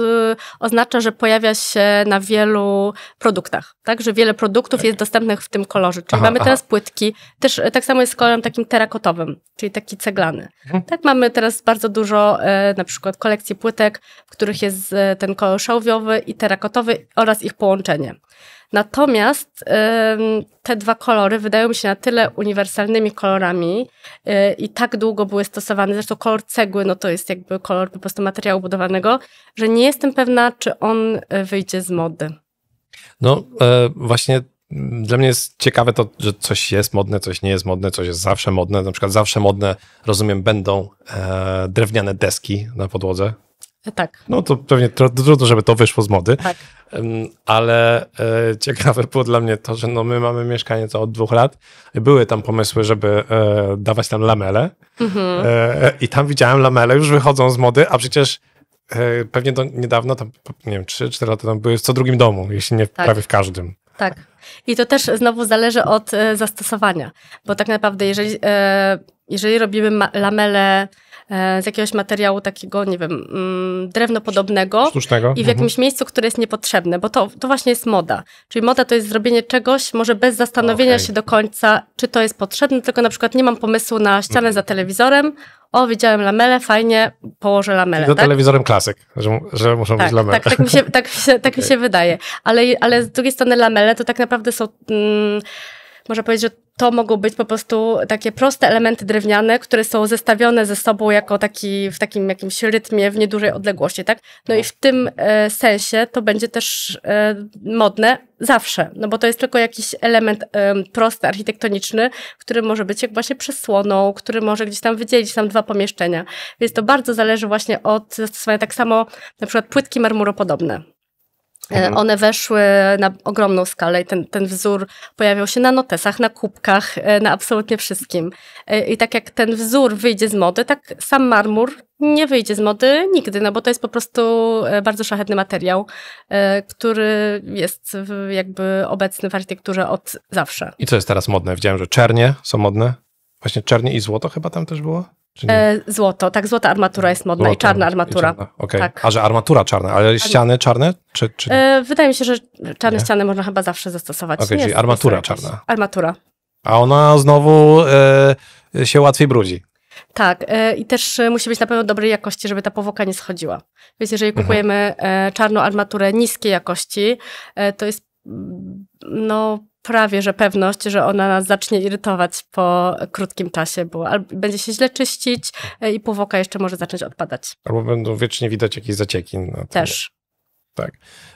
oznacza, że pojawia się na wielu produktach, tak? Że wiele produktów jest dostępnych w tym kolorze. Czyli aha, mamy teraz aha. płytki, też e, tak samo jest z kolorem takim terakotowym, czyli taki ceglany. Mhm. Tak, mamy teraz bardzo dużo na przykład kolekcji płytek, w których jest ten kolor szałwiowy i terakotowy oraz ich połączenie. Natomiast te dwa kolory wydają mi się na tyle uniwersalnymi kolorami e, i tak długo były stosowane, zresztą kolor cegły, no to jest jakby kolor po prostu materiału budowanego, że nie jestem pewna, czy on e, wyjdzie z mody. No e, właśnie mm, dla mnie jest ciekawe to, że coś jest modne, coś nie jest modne, coś jest zawsze modne. Na przykład zawsze modne, rozumiem, będą drewniane deski na podłodze. Tak. No to pewnie trudno, żeby to wyszło z mody. Tak. Ale e, ciekawe było dla mnie to, że no my mamy mieszkanie co od dwóch lat. Były tam pomysły, żeby e, dawać tam lamele. Mhm. E, I tam widziałem lamele, już wychodzą z mody, a przecież pewnie do niedawno tam, nie wiem, 3-4 lata tam były w co drugim domu, jeśli nie tak. prawie w każdym. Tak. I to też znowu zależy od zastosowania, bo tak naprawdę, jeżeli, jeżeli robimy lamele E, z jakiegoś materiału takiego, nie wiem, mm, drewno podobnego Sztucznego. i w mhm. jakimś mhm. miejscu, które jest niepotrzebne, bo to, to właśnie jest moda. Czyli moda to jest zrobienie czegoś, może bez zastanowienia okay. się do końca, czy to jest potrzebne, tylko na przykład nie mam pomysłu na ścianę mhm. za telewizorem, o, widziałem lamelę, fajnie, położę lamelę. Za tak? telewizorem klasyk, że, że muszą tak, być lamele. Tak, tak, mi się, tak, mi się, tak okay. mi się wydaje. Ale, ale z drugiej strony lamele to tak naprawdę są, mm, można powiedzieć, że to mogą być po prostu takie proste elementy drewniane, które są zestawione ze sobą jako taki, w takim jakimś rytmie, w niedużej odległości, tak? No i w tym e, sensie to będzie też e, modne zawsze, no bo to jest tylko jakiś element e, prosty, architektoniczny, który może być jak właśnie przesłoną, który może gdzieś tam wydzielić tam dwa pomieszczenia. Więc to bardzo zależy właśnie od zastosowania tak samo na przykład płytki marmuropodobne. E, mhm. One weszły na ogromną skalę i ten, ten wzór pojawiał się na notesach, na kubkach, e, na absolutnie wszystkim. E, I tak jak ten wzór wyjdzie z mody, tak sam marmur nie wyjdzie z mody nigdy, no bo to jest po prostu bardzo szlachetny materiał, który jest jakby obecny w architekturze od zawsze. I co jest teraz modne? Widziałem, że czernie są modne. Właśnie czernie i złoto chyba tam też było? E, złoto, tak, złota armatura jest modna i czarna armatura. I czarna. Okay. Tak. A że armatura czarna, ale ściany czarne? Czy, czy... E, wydaje mi się, że czarne nie? ściany można chyba zawsze zastosować. Okay, czyli armatura czarna. Armatura. A ona znowu e, się łatwiej brudzi. Tak, e, i też e, musi być na pewno dobrej jakości, żeby ta powłoka nie schodziła. Więc jeżeli mhm. kupujemy mhm. czarną armaturę niskiej jakości, to jest no prawie, że pewność, że ona nas zacznie irytować po krótkim czasie, bo albo będzie się źle czyścić e, i półwoka jeszcze może zacząć odpadać. Albo będą wiecznie widać jakieś zacieki. Też. Tak.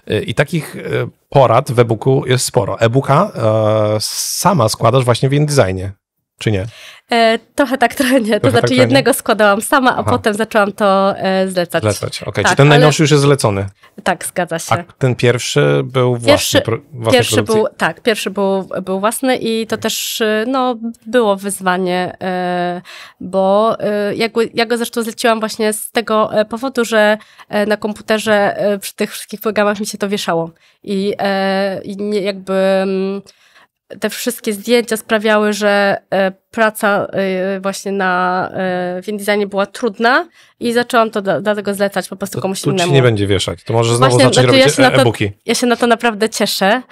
E, I takich e, porad w e-booku jest sporo. E-booka sama składasz właśnie w InDesignie. Czy nie? E, trochę tak, trochę nie. Trochę to znaczy, tak, jednego nie? składałam sama, a Aha. potem zaczęłam to e, zlecać. Zlecać, okej. Okay. Tak, Czy ten ale... najnowszy już jest zlecony? Tak, zgadza się. A ten pierwszy był pierwszy, własny, pro, pierwszy był, Tak, pierwszy był, był własny i to też e, no, było wyzwanie, e, bo e, ja go, ja go zresztą zleciłam właśnie z tego e, powodu, że na komputerze przy tych wszystkich programach mi się to wieszało. I, i nie, jakby... M, mm, te wszystkie zdjęcia sprawiały, że e, praca e, właśnie na e, InDesignie była trudna i zaczęłam to dlatego zlecać po prostu komuś to, tu innemu. Tu nie będzie wieszać, to może znowu właśnie, zacząć no robić ja e-booki. ja się na to naprawdę cieszę,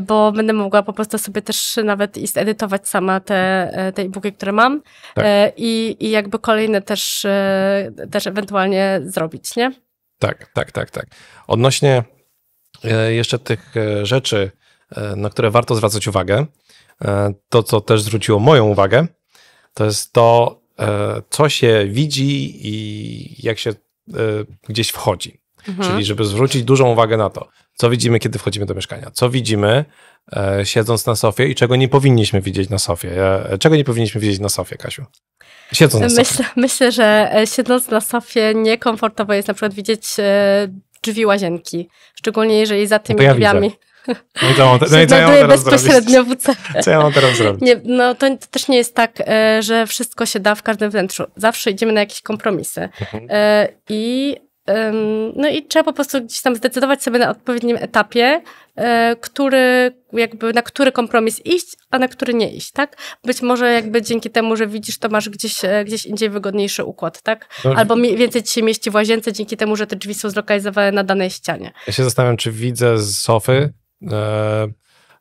bo będę mogła po prostu sobie też nawet i edytować sama te, te e-booki, które mam tak. i, i jakby kolejne też, też ewentualnie zrobić, nie? Tak, tak, tak, tak. Odnośnie jeszcze tych rzeczy, E, na które warto zwracać uwagę, e, to co też zwróciło moją uwagę, to jest to, e, co się widzi i jak się gdzieś wchodzi. Mhm. Czyli, żeby zwrócić dużą uwagę na to, co widzimy, kiedy wchodzimy do mieszkania, co widzimy, siedząc na sofie i czego nie powinniśmy widzieć na sofie. czego nie powinniśmy widzieć na sofie, Kasiu? Siedząc na sofie. Myślę, myślę że siedząc na sofie niekomfortowo jest na przykład widzieć drzwi łazienki. Szczególnie jeżeli za tymi no ja drzwiami. Widzę. No i co mam, no i co ja mam no teraz bezpośrednio zrobić? Co ja mam teraz zrobić? Nie, no to, to, też nie jest tak, e, że wszystko się da w każdym wnętrzu. Zawsze idziemy na jakieś kompromisy. Mhm. E, I no i trzeba po prostu gdzieś tam zdecydować sobie na odpowiednim etapie, e, który, jakby na który kompromis iść, a na który nie iść, tak? Być może jakby dzięki temu, że widzisz, to masz gdzieś, gdzieś indziej wygodniejszy układ, tak? Albo więcej ci się mieści w łazience dzięki temu, że te drzwi są zlokalizowane na danej ścianie. Ja się zastanawiam, czy widzę z sofy e,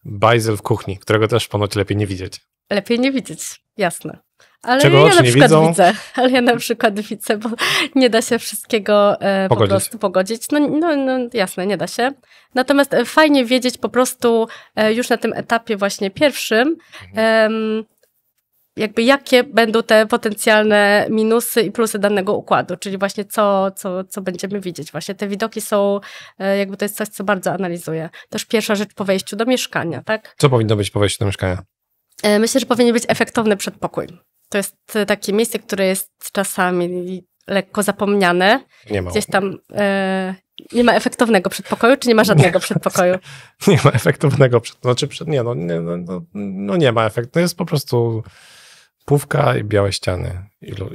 bajzel w kuchni, którego też ponoć lepiej nie widzieć. Lepiej nie widzieć, jasne. Ale Czego ja na przykład widzą? widzę, ale ja na przykład widzę, bo nie da się wszystkiego e, po prostu pogodzić. No, no, no, jasne, nie da się. Natomiast e, fajnie wiedzieć po prostu e, już na tym etapie właśnie pierwszym, mhm jakby jakie będą te potencjalne minusy i plusy danego układu, czyli właśnie co, co, co będziemy widzieć. Właśnie te widoki są, e, jakby to jest coś, co bardzo analizuję. Też pierwsza rzecz po wejściu do mieszkania, tak? Co powinno być po wejściu do mieszkania? E, myślę, że powinien być efektowny przedpokój. To jest e, takie miejsce, które jest czasami lekko zapomniane. Nie ma. Gdzieś tam e, nie ma efektownego przedpokoju, czy nie ma żadnego nie, przedpokoju? Nie ma efektownego przedpokoju. Znaczy, nie, no nie, no, no, no nie ma efektu. To jest po prostu Półka i białe ściany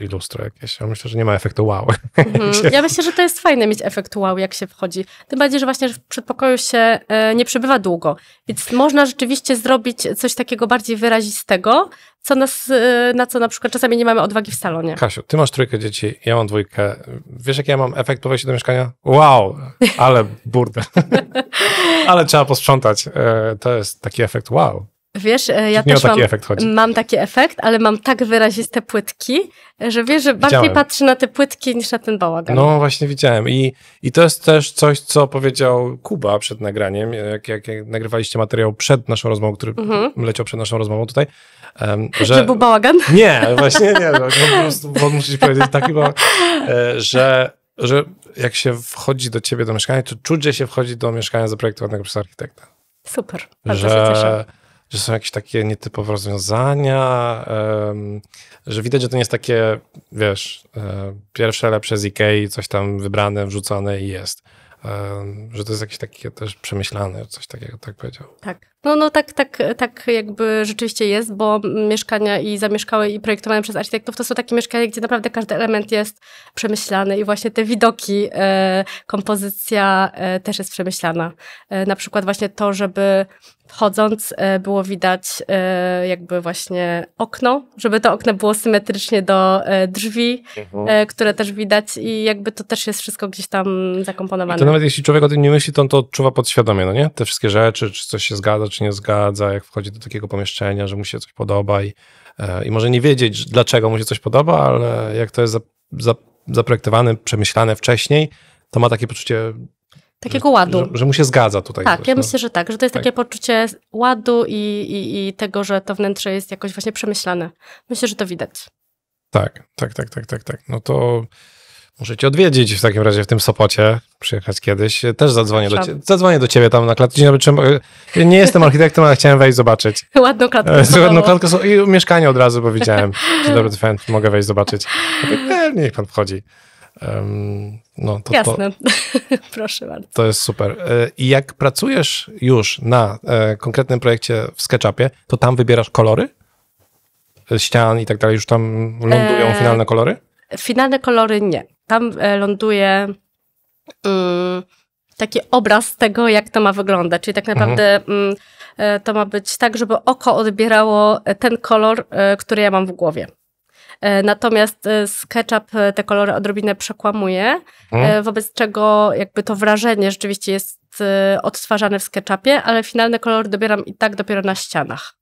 i lustro jakieś. Ja myślę, że nie ma efektu wow. Mhm. Ja myślę, że to jest fajne mieć efekt wow, jak się wchodzi. Tym bardziej, że właśnie w przedpokoju się e, nie przebywa długo. Więc można rzeczywiście zrobić coś takiego bardziej wyrazistego, co nas, e, na co na przykład czasami nie mamy odwagi w salonie. Kasiu, ty masz trójkę dzieci, ja mam dwójkę. Wiesz, jak ja mam efekt po wejściu do mieszkania? Wow! Ale burda. ale trzeba posprzątać. E, to jest taki efekt wow. Wiesz, e, ja też mam, mam, taki efekt, ale mam tak wyraziste płytki, że wiesz, że bardziej patrzę patrzy na te płytki niż na ten bałagan. No właśnie widziałem i, i to jest też coś, co powiedział Kuba przed nagraniem, jak, jak, jak nagrywaliście materiał przed naszą rozmową, który mhm. leciał przed naszą rozmową tutaj. Um, że, że był bałagan? Nie, właśnie nie, no, po prostu powiedzieć taki bałagan, e, że, że jak się wchodzi do ciebie do mieszkania, to czuć, że się wchodzi do mieszkania zaprojektowanego przez architekta. Super, bardzo że, się cieszę że są jakieś takie nietypowe rozwiązania, że widać, że to nie jest takie, wiesz, e, pierwsze lepsze z Ikei, coś tam wybrane, wrzucone i jest. Że to jest jakieś takie też przemyślane, coś takiego, tak powiedział. Tak. No, no tak, tak, tak jakby rzeczywiście jest, bo mieszkania i zamieszkałe i projektowane przez architektów to są takie mieszkania, gdzie naprawdę każdy element jest przemyślany i właśnie te widoki, e, kompozycja e, też jest przemyślana. na przykład właśnie to, żeby Wchodząc e, było widać e, jakby właśnie okno, żeby to okno było symetrycznie do e, drzwi, mhm. które też widać i jakby to też jest wszystko gdzieś tam zakomponowane. I to nawet jeśli człowiek o tym nie myśli, to on to odczuwa podświadomie, no nie? Te wszystkie rzeczy, czy coś się zgadza, czy nie zgadza, jak wchodzi do takiego pomieszczenia, że mu się coś podoba i, i może nie wiedzieć, dlaczego mu się coś podoba, ale jak to jest za, za, zaprojektowane, przemyślane wcześniej, to ma takie poczucie Takiego ładu. Że, że, mu się zgadza tutaj. Tak, coś, ja no. myślę, że tak, że to jest tak. takie poczucie ładu i, i, i tego, że to wnętrze jest jakoś właśnie przemyślane. Myślę, że to widać. Tak, tak, tak, tak, tak, tak. No to możecie odwiedzić w takim razie w tym Sopocie, przyjechać kiedyś. Też zadzwonię, do, ciebie, zadzwonię do ciebie tam na klatkę. Dzień dobry, nie jestem architektem, ale chciałem wejść zobaczyć. Ładną klatkę. E, ładną klatkę i mieszkanie od razu bo widziałem, Dzień dobry, fan, mogę wejść zobaczyć. Pewnie, niech pan wchodzi. No, to, Jasne, to, proszę bardzo. To jest super. E, I jak pracujesz już na e, konkretnym projekcie w SketchUpie, to tam wybierasz kolory? E, ścian i tak dalej, już tam lądują eee, finalne kolory? Finalne kolory nie. Tam ląduje y, taki obraz tego, jak to ma wyglądać. Czyli tak naprawdę mhm. Mm, to ma być tak, żeby oko odbierało ten kolor, który ja mam w głowie. E, natomiast e, z ketchup e, te kolory odrobinę przekłamuje, hmm. wobec czego jakby to wrażenie rzeczywiście jest odtwarzane w SketchUpie, ale finalne kolory dobieram i tak dopiero na ścianach.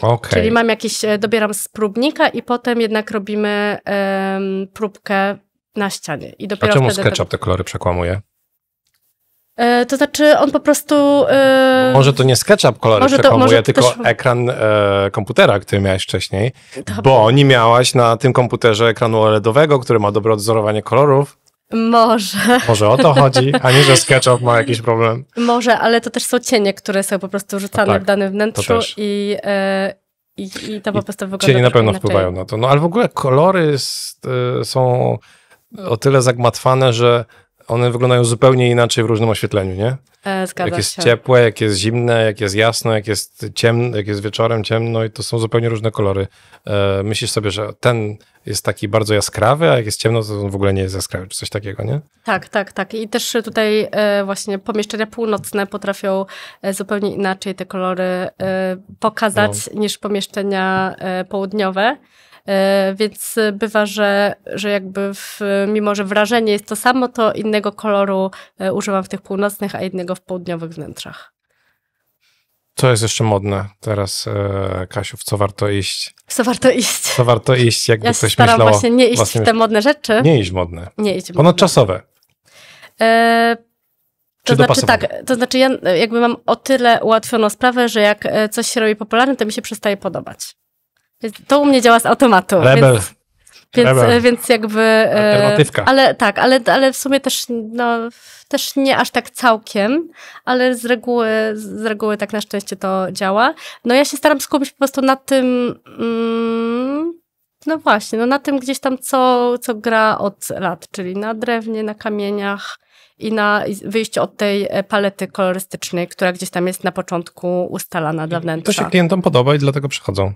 Okay. Czyli mam jakiś, dobieram z próbnika i potem jednak robimy um, próbkę na ścianie. I dopiero A czemu SketchUp tak- te kolory przekłamuje? E, to znaczy on po prostu... E... Może to nie SketchUp kolory może tylko też... ekran e, komputera, który miałeś wcześniej, bo nie miałaś na tym komputerze ekranu OLEDowego, który ma dobre odzorowanie kolorów. Może. Może o to chodzi, a nie, że SketchUp ma jakiś problem. Może, ale to też są cienie, które są po prostu rzucane tak, w danym wnętrzu i, e, i, i to po prostu wygląda Cienie na pewno inaczej. wpływają na to. No ale w ogóle kolory e, są o tyle zagmatwane, że one wyglądają zupełnie inaczej w różnym oświetleniu, nie? E, zgadza jak jest ciepłe, jak jest zimne, jak jest jasno, jak jest ciemno, jak jest wieczorem ciemno i to są zupełnie różne kolory. E, myślisz sobie, że ten jest taki bardzo jaskrawy, a jak jest ciemno, to on w ogóle nie jest jaskrawy, czy coś takiego, nie? Tak, tak, tak. I też tutaj e, właśnie pomieszczenia północne potrafią e, zupełnie inaczej te kolory e, pokazać no. niż pomieszczenia południowe. E, więc bywa, że, że jakby w, mimo, że wrażenie jest to samo, to innego koloru e, używam w tych północnych, a innego w południowych wnętrzach. Co jest jeszcze modne teraz, e, Kasiu, w co warto iść? W co warto iść? W co warto iść, jakby ja ktoś staram myślało. właśnie nie iść właśnie w te modne rzeczy. Nie iść modne. Nie iść modne. Ponadczasowe. E to znaczy tak, to znaczy ja jakby mam o tyle ułatwioną sprawę, że jak coś się robi popularne, to mi się przestaje podobać. To u mnie działa z automatu. Rebel. Więc... Więc, Rebel. E, więc jakby. E, Alternatywka. Ale tak, ale, ale w sumie też, no, też nie aż tak całkiem, ale z reguły, z reguły tak na szczęście to działa. No ja się staram skupić po prostu na tym. Mm, no właśnie, no na tym gdzieś tam, co, co gra od lat, czyli na drewnie, na kamieniach i na wyjściu od tej e, palety kolorystycznej, która gdzieś tam jest na początku ustalana dla wnętrza. To się klientom podoba i dlatego przychodzą.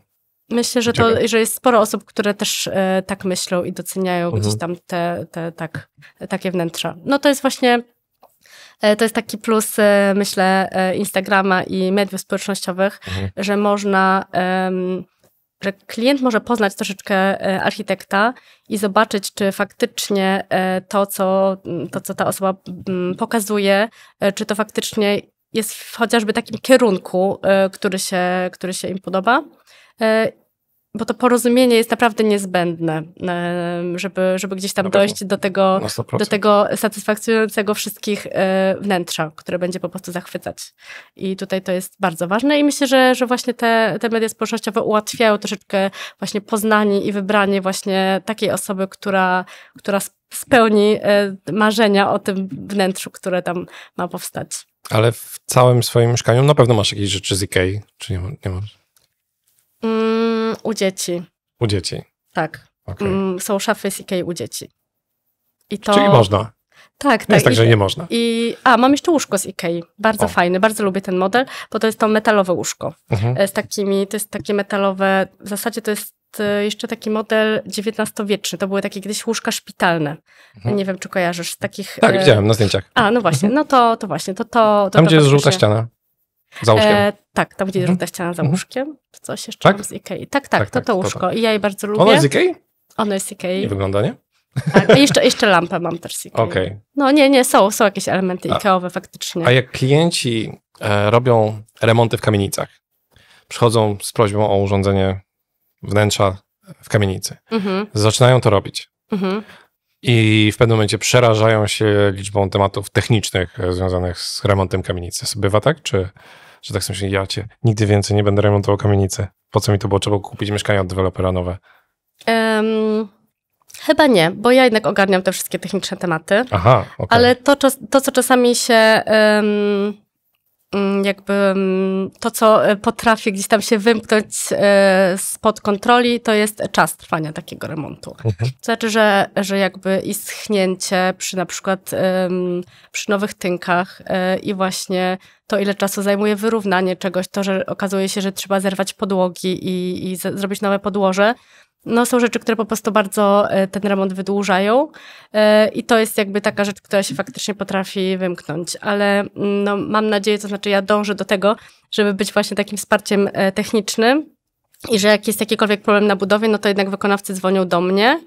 Myślę, że, to, że jest sporo osób, które też e, tak myślą i doceniają mhm. gdzieś tam te, te tak, takie wnętrza. No to jest właśnie e, to jest taki plus, e, myślę, e, Instagrama i mediów społecznościowych, mhm. że można, że klient może poznać troszeczkę architekta i zobaczyć, czy faktycznie to, co, to, co ta osoba mm, pokazuje, czy to faktycznie jest w chociażby takim kierunku, który się, który się im podoba. E, bo to porozumienie jest naprawdę niezbędne, e, żeby, żeby gdzieś tam dojść do tego, do tego satysfakcjonującego wszystkich e, wnętrza, które będzie po prostu zachwycać. I tutaj to jest bardzo ważne i myślę, że, że właśnie te, te media społecznościowe ułatwiają troszeczkę właśnie poznanie i wybranie właśnie takiej osoby, która, która spełni marzenia o tym wnętrzu, które tam ma powstać. Ale w całym swoim mieszkaniu na pewno masz jakieś rzeczy z Ikei, czy nie, nie masz? Mm, u dzieci. U dzieci. Tak. Okay. Mm, są szafy Ikei u dzieci. I to... Czyli można. Tak, tak. Jest tak, I, że nie można. I, a, mam jeszcze łóżko z Ikei. Bardzo o. fajny, bardzo lubię ten model, bo to jest to metalowe łóżko. Mhm. E, z takimi, to jest takie metalowe, w zasadzie to jest e, jeszcze taki model XIX-wieczny. To były takie kiedyś łóżka szpitalne. Mhm. Nie wiem, czy kojarzysz z takich... Tak, e... widziałem na zdjęciach. A, no mhm. właśnie, no to, to właśnie, to to... to Tam, to gdzie jest żółta ściana. Za łóżkiem. E, tak, tam gdzie jest mhm. żółta ściana za mhm. łóżkiem. coś jeszcze tak? z Ikei. Tak, tak, tak, to to tak, łóżko. To, I ja je bardzo lubię. Ono jest z Ikei? Ono jest z Ikei. Nie wygląda, nie? Tak, jeszcze, jeszcze lampę mam też z Ikei. Okay. No nie, nie, są, są jakieś elementy Ikeowe faktycznie. A jak klienci e, robią remonty w kamienicach, przychodzą z prośbą o urządzenie wnętrza w kamienicy, mhm. zaczynają to robić. Mhm i w pewnym momencie przerażają się liczbą tematów technicznych e, związanych z remontem kamienicy. Sobie bywa tak, czy, że tak sobie myślę, ja cię nigdy więcej nie będę remontował kamienicy. Po co mi to było? Trzeba kupić mieszkanie od dewelopera nowe. Um, chyba nie, bo ja jednak ogarniam te wszystkie techniczne tematy. Aha, okay. Ale to, to, co czasami się um, Mm, jakby mm, to, co e, potrafi gdzieś tam się wymknąć e, spod kontroli, to jest czas trwania takiego remontu. Mhm. Znaczy, że, że jakby ischnięcie przy na przykład przy nowych tynkach e, i właśnie to, ile czasu zajmuje wyrównanie czegoś, to, że okazuje się, że trzeba zerwać podłogi i, i zrobić nowe podłoże, no są rzeczy, które po prostu bardzo e, ten remont wydłużają e, i to jest jakby taka rzecz, która się faktycznie potrafi wymknąć, ale mm, no, mam nadzieję, to znaczy ja dążę do tego, żeby być właśnie takim wsparciem e, technicznym i że jak jest jakikolwiek problem na budowie, no to jednak wykonawcy dzwonią do mnie.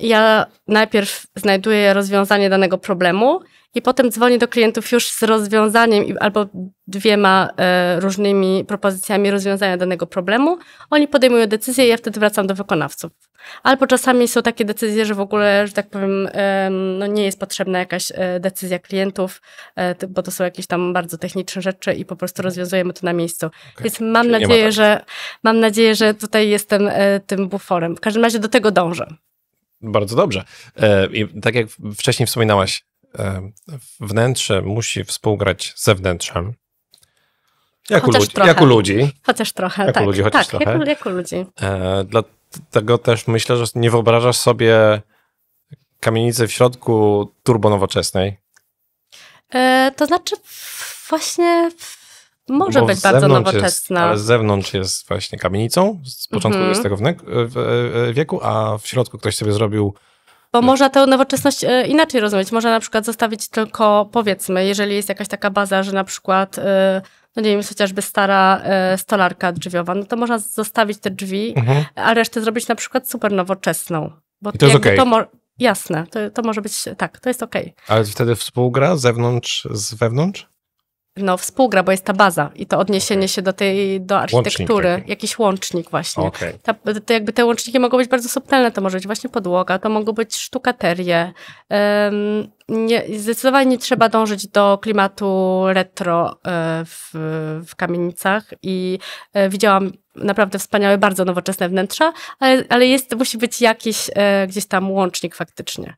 Ja najpierw znajduję rozwiązanie danego problemu, i potem dzwoni do klientów już z rozwiązaniem albo dwiema e, różnymi propozycjami rozwiązania danego problemu. Oni podejmują decyzję i ja wtedy wracam do wykonawców. Albo czasami są takie decyzje, że w ogóle, że tak powiem, e, no nie jest potrzebna jakaś e, decyzja klientów, e, bo to są jakieś tam bardzo techniczne rzeczy i po prostu mhm. rozwiązujemy to na miejscu. Okay. Więc mam nadzieję, ma tak. że mam nadzieję, że tutaj jestem e, tym buforem. W każdym razie do tego dążę. Bardzo dobrze. E, I tak jak wcześniej wspominałaś, E, wnętrze musi współgrać z zewnętrzem. Jak, u, ludzi, trochę. jak u ludzi. Chociaż trochę, jak tak. U ludzi, chociaż tak, trochę. Jak, jak u ludzi. E, dlatego też myślę, że nie wyobrażasz sobie kamienicy w środku turbo nowoczesnej. E, to znaczy właśnie może być bardzo nowoczesna. Jest, ale z zewnątrz jest właśnie kamienicą z początku mm -hmm. XX wieku, a w środku ktoś sobie zrobił bo no. można tę nowoczesność e, inaczej rozumieć. Można na przykład zostawić tylko, powiedzmy, jeżeli jest jakaś taka baza, że na przykład, e, no nie wiem, chociażby stara e, stolarka drzwiowa, no to można zostawić te drzwi, mhm. a resztę zrobić na przykład super nowoczesną. Bo I to jest okay. to Jasne, to, to może być, tak, to jest okej. Okay. Ale wtedy współgra zewnątrz z wewnątrz? no, współgra, bo jest ta baza i to odniesienie okay. się do tej, do architektury, łącznik jakiś łącznik właśnie. Okay. Ta, to jakby te łączniki mogą być bardzo subtelne, to może być właśnie podłoga, to mogą być sztukaterie. Um, nie, zdecydowanie nie trzeba dążyć do klimatu retro e, w, w kamienicach i e, widziałam naprawdę wspaniałe, bardzo nowoczesne wnętrza, ale, ale jest, musi być jakiś e, gdzieś tam łącznik faktycznie.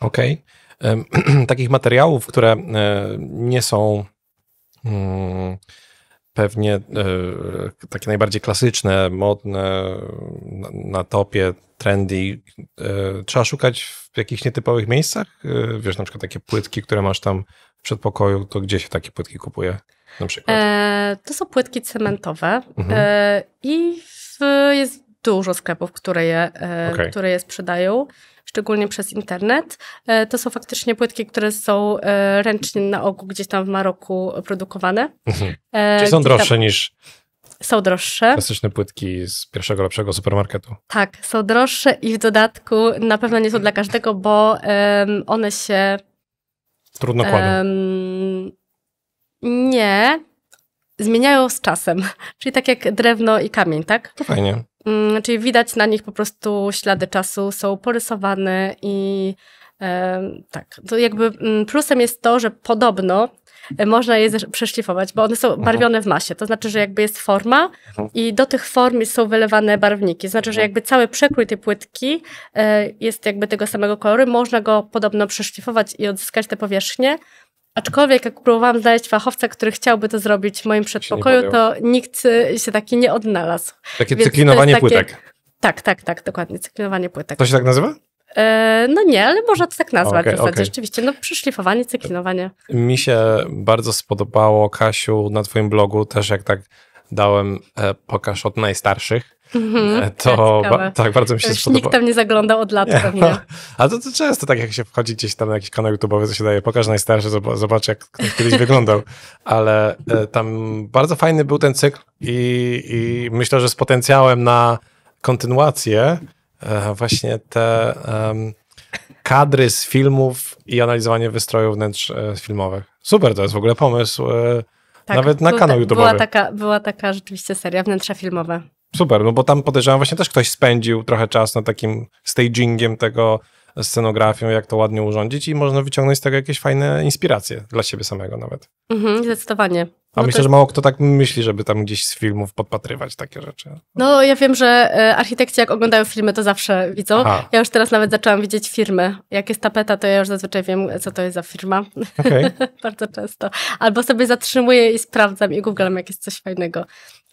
Okej. Okay. Takich materiałów, które nie są Mm, pewnie e, takie najbardziej klasyczne, modne, na, topie, trendy, e, trzeba szukać w jakichś nietypowych miejscach? E, wiesz, na przykład takie płytki, które masz tam w przedpokoju, to gdzie się takie płytki kupuje? Na przykład? E, to są płytki cementowe mhm. e, i w, jest dużo sklepów, które je, e, okay. które je sprzedają szczególnie przez internet. E, to są faktycznie płytki, które są e, ręcznie na ogół gdzieś tam w Maroku produkowane. Mhm. E, Czy Czyli są droższe tam... niż są droższe. Klasyczne płytki z pierwszego lepszego supermarketu. Tak, są droższe i w dodatku na pewno nie są dla każdego, bo um, one się. Trudno kładą. Um, nie. Zmieniają z czasem. Czyli tak jak drewno i kamień, tak? To fajnie. Mm, czyli widać na nich po prostu ślady czasu, są porysowane i tak. To jakby mm, plusem jest to, że podobno e, można je przeszlifować, bo one są barwione w masie. To znaczy, że jakby jest forma i do tych form są wylewane barwniki. Znaczy, że jakby cały przekrój tej płytki e, jest jakby tego samego koloru. Można go podobno przeszlifować i odzyskać te powierzchnie. Aczkolwiek jak próbowałam znaleźć fachowca, który chciałby to zrobić w moim przedpokoju, to nikt y, się taki nie odnalazł. Takie Więc cyklinowanie takie... płytek. Tak, tak, tak, dokładnie, cyklinowanie płytek. To się tak nazywa? E, no nie, ale można to tak nazwać okay, okay. rzeczywiście. No przyszlifowanie, cyklinowanie. Mi się bardzo spodobało, Kasiu, na twoim blogu też jak tak dałem e, pokaż od najstarszych. Mm-hmm, to ba- tak bardzo mi się Już Nikt tam nie zaglądał od lat nie, pewnie. No. A to, to często tak, jak się wchodzi gdzieś tam na jakiś kanał YouTube'owy, to się daje pokaż najstarszy, zobacz jak ktoś kiedyś wyglądał. Ale e, tam bardzo fajny był ten cykl i, i myślę, że z potencjałem na kontynuację właśnie te kadry z filmów i analizowanie wystroju wnętrz filmowych. Super to jest w ogóle pomysł. Tak, Nawet na kanał YouTube. Była taka, była taka rzeczywiście seria, wnętrza filmowe. Super, no bo tam podejrzewam właśnie też ktoś spędził trochę czasu na takim stagingiem tego, scenografią, jak to ładnie urządzić i można wyciągnąć z tego jakieś fajne inspiracje dla siebie samego nawet. Mhm, zdecydowanie. A no myślę, że mało kto tak myśli, żeby tam gdzieś z filmów podpatrywać takie rzeczy. No ja wiem, że e, architekci jak oglądają filmy, to zawsze widzą. Ja już teraz nawet zaczęłam widzieć firmy. Jak jest tapeta, to ja już zazwyczaj wiem, co to jest za firma. Okay. Bardzo często. Albo sobie zatrzymuję i sprawdzam i googlam, jak jest coś fajnego.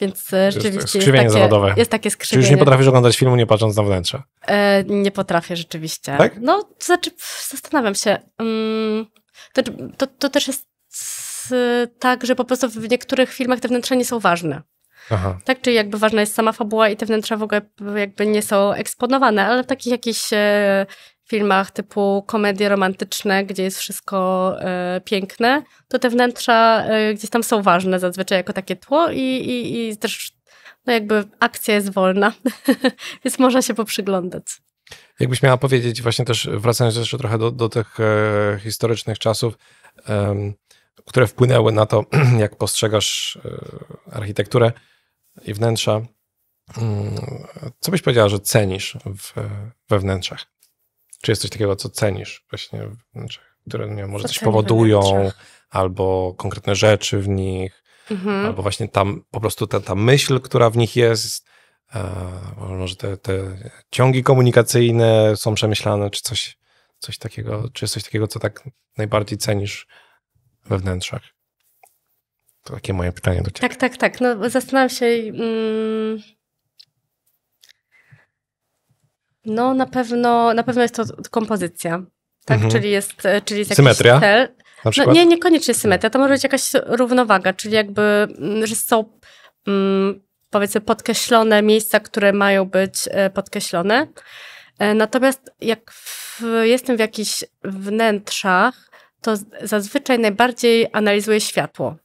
Więc e, rzeczywiście jest, skrzywienie jest, takie, zawodowe. jest takie skrzywienie. Czy już nie potrafisz oglądać filmu, nie patrząc na wnętrze? E, nie potrafię rzeczywiście. Tak? No, to znaczy, zastanawiam się. Um, to, to, to też jest Y, tak, że po prostu w niektórych filmach te wnętrza nie są ważne. Aha. Tak, czyli jakby ważna jest sama fabuła i te wnętrza w ogóle jakby nie są eksponowane, ale w takich jakichś e, filmach typu komedie romantyczne, gdzie jest wszystko y, piękne, to te wnętrza y, gdzieś tam są ważne zazwyczaj jako takie tło i, i, i też no jakby akcja jest wolna, więc można się poprzyglądać. Jakbyś miała powiedzieć, właśnie też wracając jeszcze trochę do, do tych e, historycznych czasów, um, które wpłynęły na to, jak postrzegasz e, architekturę i wnętrza. Mm, co byś powiedziała, że cenisz w, we wnętrzach? Czy jest coś takiego, co cenisz właśnie w wnętrzach, które nie może co coś powodują, albo konkretne rzeczy w nich, mhm. albo właśnie tam po prostu ta, ta myśl, która w nich jest, e, może te, te ciągi komunikacyjne są przemyślane, czy coś, coś takiego, czy jest coś takiego, co tak najbardziej cenisz we wnętrzach? To takie moje pytanie do Ciebie. Tak, tak, tak. No, zastanawiam się. Mm... No, na pewno, na pewno jest to kompozycja. Tak, mhm. czyli jest, e, czyli jest Symetria? Cel. No, nie, niekoniecznie symetria, to może być jakaś równowaga, czyli jakby, mm, że są mm, powiedzmy podkreślone miejsca, które mają być e, podkreślone. E, natomiast jak w, jestem w jakichś wnętrzach, to zazwyczaj najbardziej analizuje światło.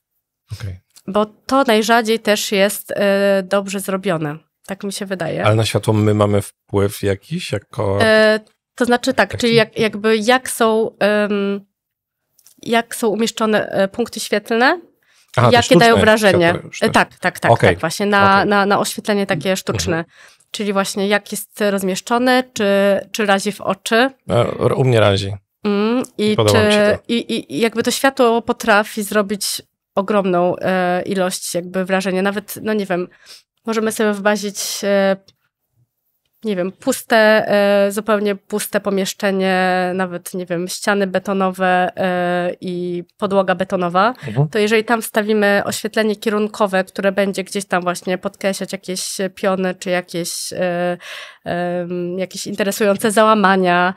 Okay. Bo to najrzadziej też jest y, dobrze zrobione. Tak mi się wydaje. Ale na światło my mamy wpływ jakiś jako. Y, to znaczy tak, taki? czyli jak, jakby jak są, ym, jak są umieszczone e, punkty świetlne, Aha, jakie dają wrażenie. Tak, tak, tak, tak okay. tak właśnie na, okay. na, na oświetlenie takie mhm. sztuczne. Czyli właśnie jak jest rozmieszczone, czy, czy razi w oczy? U mnie razi i, czy, i, I jakby to światło potrafi zrobić ogromną e, ilość jakby wrażenia. Nawet, no nie wiem, możemy sobie wbazić e, nie wiem, puste, e, zupełnie puste pomieszczenie, nawet, nie wiem, ściany betonowe e, i podłoga betonowa, mhm. to jeżeli tam wstawimy oświetlenie kierunkowe, które będzie gdzieś tam właśnie podkreślać jakieś piony czy jakieś, e, jakieś interesujące załamania,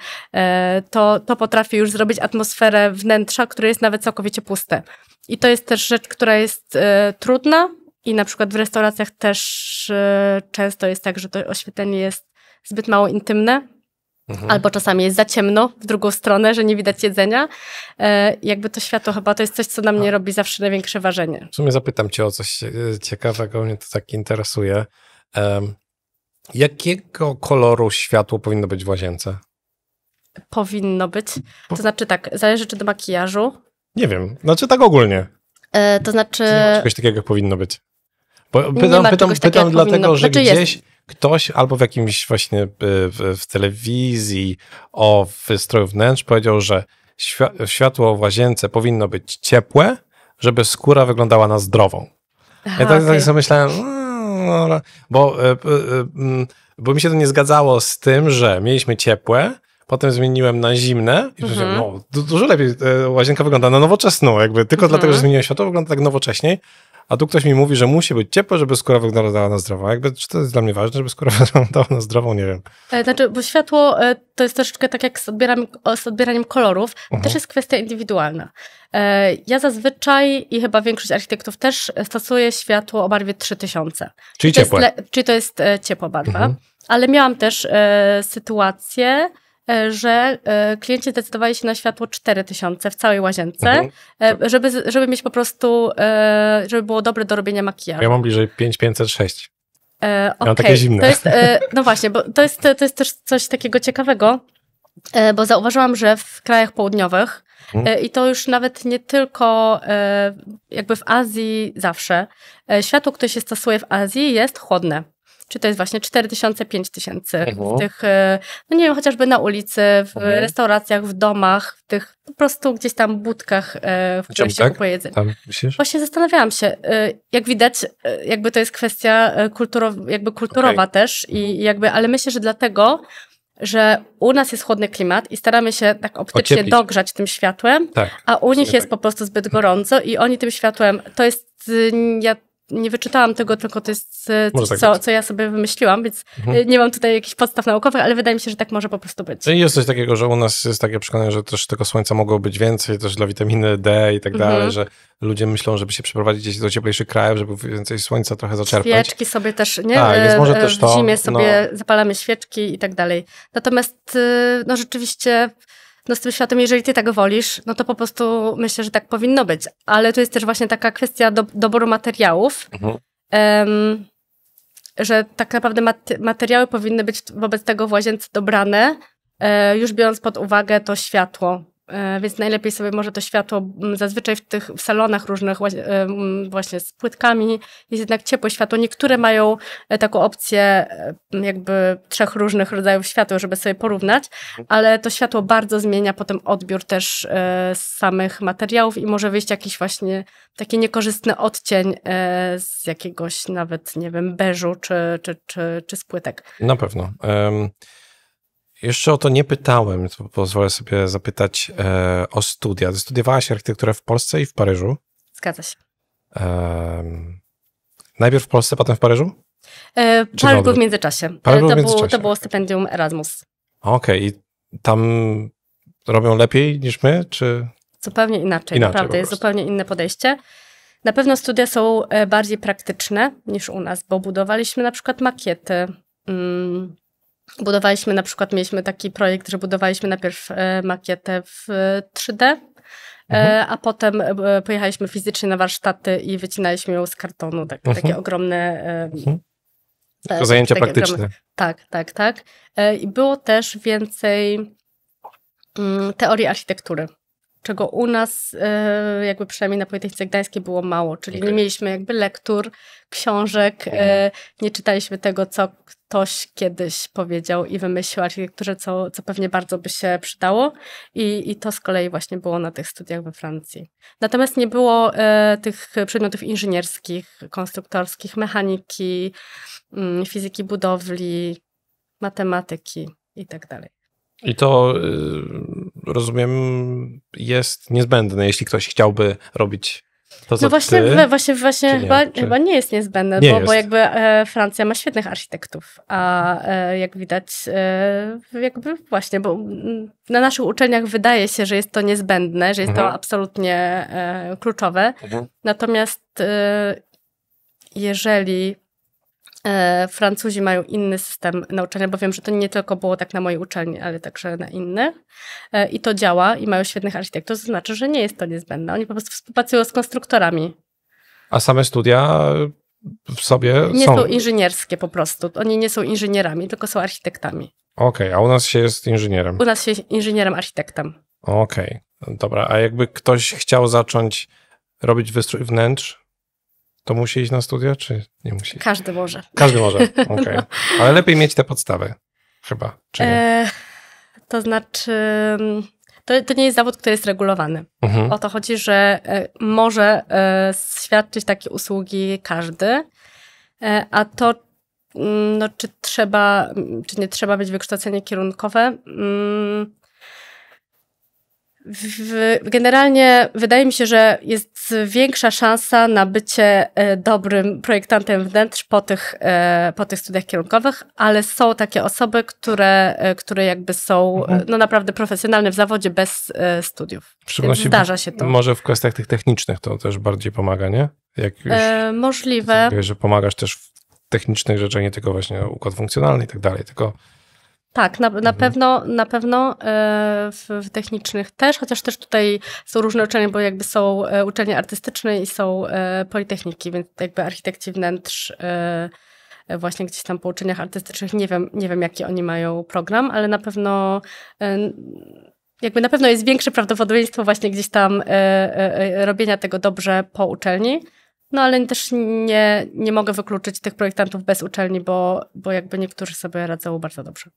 to, to potrafi już zrobić atmosferę wnętrza, które jest nawet całkowicie puste. I to jest też rzecz, która jest trudna, i na przykład w restauracjach też często jest tak, że to oświetlenie jest zbyt mało intymne, mhm. Albo czasami jest za ciemno w drugą stronę, że nie widać jedzenia. E, jakby to światło chyba to jest coś, co na mnie A. robi zawsze największe wrażenie. W sumie zapytam cię o coś e, ciekawego, mnie to tak interesuje. jakiego koloru światło powinno być w łazience? Powinno być. To znaczy tak, zależy czy do makijażu. Nie wiem, znaczy tak ogólnie. E, to znaczy... Czegoś takiego jak powinno być. Bo pytam, pytam, pytam dlatego, że znaczy gdzieś, jest ktoś albo w jakimś właśnie e, w telewizji o wystroju wnętrz powiedział, że światło w łazience powinno być ciepłe, żeby skóra wyglądała na zdrową. Aha, ja tak, okay. tak sobie myślałem, mm, no, bo, e, e, mm, bo mi się to nie zgadzało z tym, że mieliśmy ciepłe, potem zmieniłem na zimne i mhm. no, dużo lepiej łazienka wygląda na nowoczesną, jakby tylko mhm. dlatego, że zmieniłem światło, wygląda tak nowocześniej, a tu ktoś mi mówi, że musi być ciepło, żeby skóra wyglądała na zdrową. Jakby, czy to jest dla mnie ważne, żeby skóra wyglądała na zdrową? Nie wiem. E, znaczy, bo światło e, to jest troszeczkę tak jak z, z odbieraniem kolorów, mhm. też jest kwestia indywidualna. E, ja zazwyczaj i chyba większość architektów też stosuje światło o barwie 3000. Czyli ciepłe. czyli to jest ciepła barwa. Mhm. Ale miałam też sytuację, E, że e, klienci zdecydowali się na światło 4000 w całej łazience, mhm. E, żeby, żeby mieć po prostu, żeby było dobre do robienia makijażu. Ja mam bliżej 5506. E, okay. Mam takie zimne. To jest, no właśnie, bo to jest, to jest też coś takiego ciekawego, bo zauważyłam, że w krajach południowych mhm. i to już nawet nie tylko jakby w Azji zawsze. Światło, które się stosuje w Azji jest chłodne czy to jest właśnie 4 tysiące, 5 tysięcy w tych, e, no nie wiem, chociażby na ulicy, w mhm. restauracjach, w domach, w tych po prostu gdzieś tam budkach, e, w znaczy, których się tak? kupuje jedzenie. Tam Właśnie zastanawiałam się, e, jak widać, jakby to jest kwestia kulturo, jakby kulturowa okay. też i mhm. jakby, ale myślę, że dlatego że u nas jest chłodny klimat i staramy się tak optycznie Ocieplić. dogrzać tym światłem, tak, a u nich jest tak. po prostu zbyt gorąco i oni tym światłem, to jest, y, ja nie wyczytałam tego, tylko to jest e, coś, tak co, co, ja sobie wymyśliłam, więc e, mhm. nie mam tutaj jakichś podstaw naukowych, ale wydaje mi się, że tak może po prostu być. No I jest coś takiego, że u nas jest takie przekonanie, że też tego słońca mogło być więcej, też dla witaminy D i tak mhm. dalej, że ludzie myślą, żeby się przeprowadzić gdzieś do cieplejszych krajów, żeby więcej słońca trochę zaczerpać. Świeczki sobie też, nie? Tak, więc e, może też to. W zimie no. sobie no. zapalamy świeczki i tak dalej. Natomiast, no rzeczywiście no z tym światem, jeżeli ty tak wolisz, no to po prostu myślę, że tak powinno być. Ale tu jest też właśnie taka kwestia do, doboru materiałów, mhm. um, że tak naprawdę mat materiały powinny być wobec tego w łazience dobrane, e, już biorąc pod uwagę to światło, E, więc najlepiej sobie może to światło, mm, zazwyczaj w tych w salonach różnych e, mm, właśnie z płytkami, jest jednak ciepłe światło. Niektóre mają e, taką opcję jakby trzech różnych rodzajów światła, żeby sobie porównać, mhm. ale to światło bardzo zmienia potem odbiór też samych materiałów i może wyjść jakiś właśnie taki niekorzystny odcień z jakiegoś nawet, nie wiem, beżu czy, czy, czy, czy z płytek. Na pewno. Um... Jeszcze o to nie pytałem, to pozwolę sobie zapytać e, o studia. Studiowałaś architekturę w Polsce i w Paryżu? Zgadza się. E, najpierw w Polsce, potem w Paryżu? E, e Paryż był w międzyczasie. Paryż był to, w międzyczasie. to było stypendium Erasmus. Okej, okay. i tam robią lepiej niż my, czy? Zupełnie inaczej, inaczej naprawdę. Jest zupełnie inne podejście. Na pewno studia są e, bardziej praktyczne niż u nas, bo budowaliśmy na przykład makiety. Mm, budowaliśmy na przykład, mieliśmy taki projekt, że budowaliśmy najpierw e, makietę w 3D, e, e, mhm. a potem pojechaliśmy fizycznie na warsztaty i wycinaliśmy ją z kartonu, tak, mhm. takie ogromne. Mhm. to zajęcia takie praktyczne. Ogromne. Tak, tak, tak. I było też więcej mm, teorii architektury czego u nas, e, jakby przynajmniej na Politechnice Gdańskiej, było mało. Czyli okay. nie mieliśmy jakby lektur, książek, e, mhm. nie czytaliśmy tego, co ktoś kiedyś powiedział i wymyślił architekturze, co, co pewnie bardzo by się przydało. I, I to z kolei właśnie było na tych studiach we Francji. Natomiast nie było e, tych przedmiotów inżynierskich, konstruktorskich, mechaniki, mm, fizyki budowli, matematyki i tak dalej. I to y, rozumiem, jest niezbędne, jeśli ktoś chciałby robić to, no właśnie, ty, właśnie, właśnie nie, chyba, czy... chyba nie jest niezbędne, nie bo, jest. bo jakby e, Francja ma świetnych architektów, a e, jak widać, e, jakby właśnie, bo na naszych uczelniach wydaje się, że jest to niezbędne, że jest mhm. to absolutnie e, kluczowe. Mhm. Natomiast e, jeżeli E, Francuzi mają inny system nauczania, bo wiem, że to nie tylko było tak na mojej uczelni, ale także na innych. E, I to działa i mają świetnych architektów, to znaczy, że nie jest to niezbędne. Oni po prostu współpracują z konstruktorami. A same studia w sobie nie są... są inżynierskie po prostu. Oni nie są inżynierami, tylko są architektami. Okej, okay, a u nas się jest inżynierem. U nas się jest inżynierem, architektem. Okej, okay, dobra. A jakby ktoś chciał zacząć robić wystrój wnętrz, to musi iść na studia, czy nie musi? Każdy może. Każdy może, Okay. Ale lepiej mieć te podstawy, chyba, czy nie? E, to znaczy... Mm, to, to, nie jest zawód, który jest regulowany. Mhm. O to chodzi, że e, może e, świadczyć takie usługi każdy, a to, mm, no, czy trzeba, mm, czy nie trzeba być wykształcenie kierunkowe, w, generalnie wydaje mi się, że jest większa szansa na bycie e, dobrym projektantem wnętrz po tych, e, po tych studiach kierunkowych, ale są takie osoby, które, e, które jakby są mhm. no, naprawdę profesjonalne w zawodzie bez studiów. W zdarza się to. Może w kwestiach tych technicznych to też bardziej pomaga, nie? Jak już e, możliwe. Sobie, że pomagasz też w technicznych rzeczach, nie tylko właśnie układ funkcjonalny i tak dalej, tylko tak, na, na mhm. pewno, na pewno e, w, w, technicznych też, chociaż też tutaj są różne uczelnie, bo jakby są e, uczelnie artystyczne i są e, politechniki, więc jakby architekci wnętrz właśnie gdzieś tam po uczelniach artystycznych, nie wiem, nie wiem jaki oni mają program, ale na pewno jakby na pewno jest większe prawdopodobieństwo właśnie gdzieś tam robienia tego dobrze po uczelni. No ale też nie, nie mogę wykluczyć tych projektantów bez uczelni, bo, bo jakby niektórzy sobie radzą bardzo dobrze.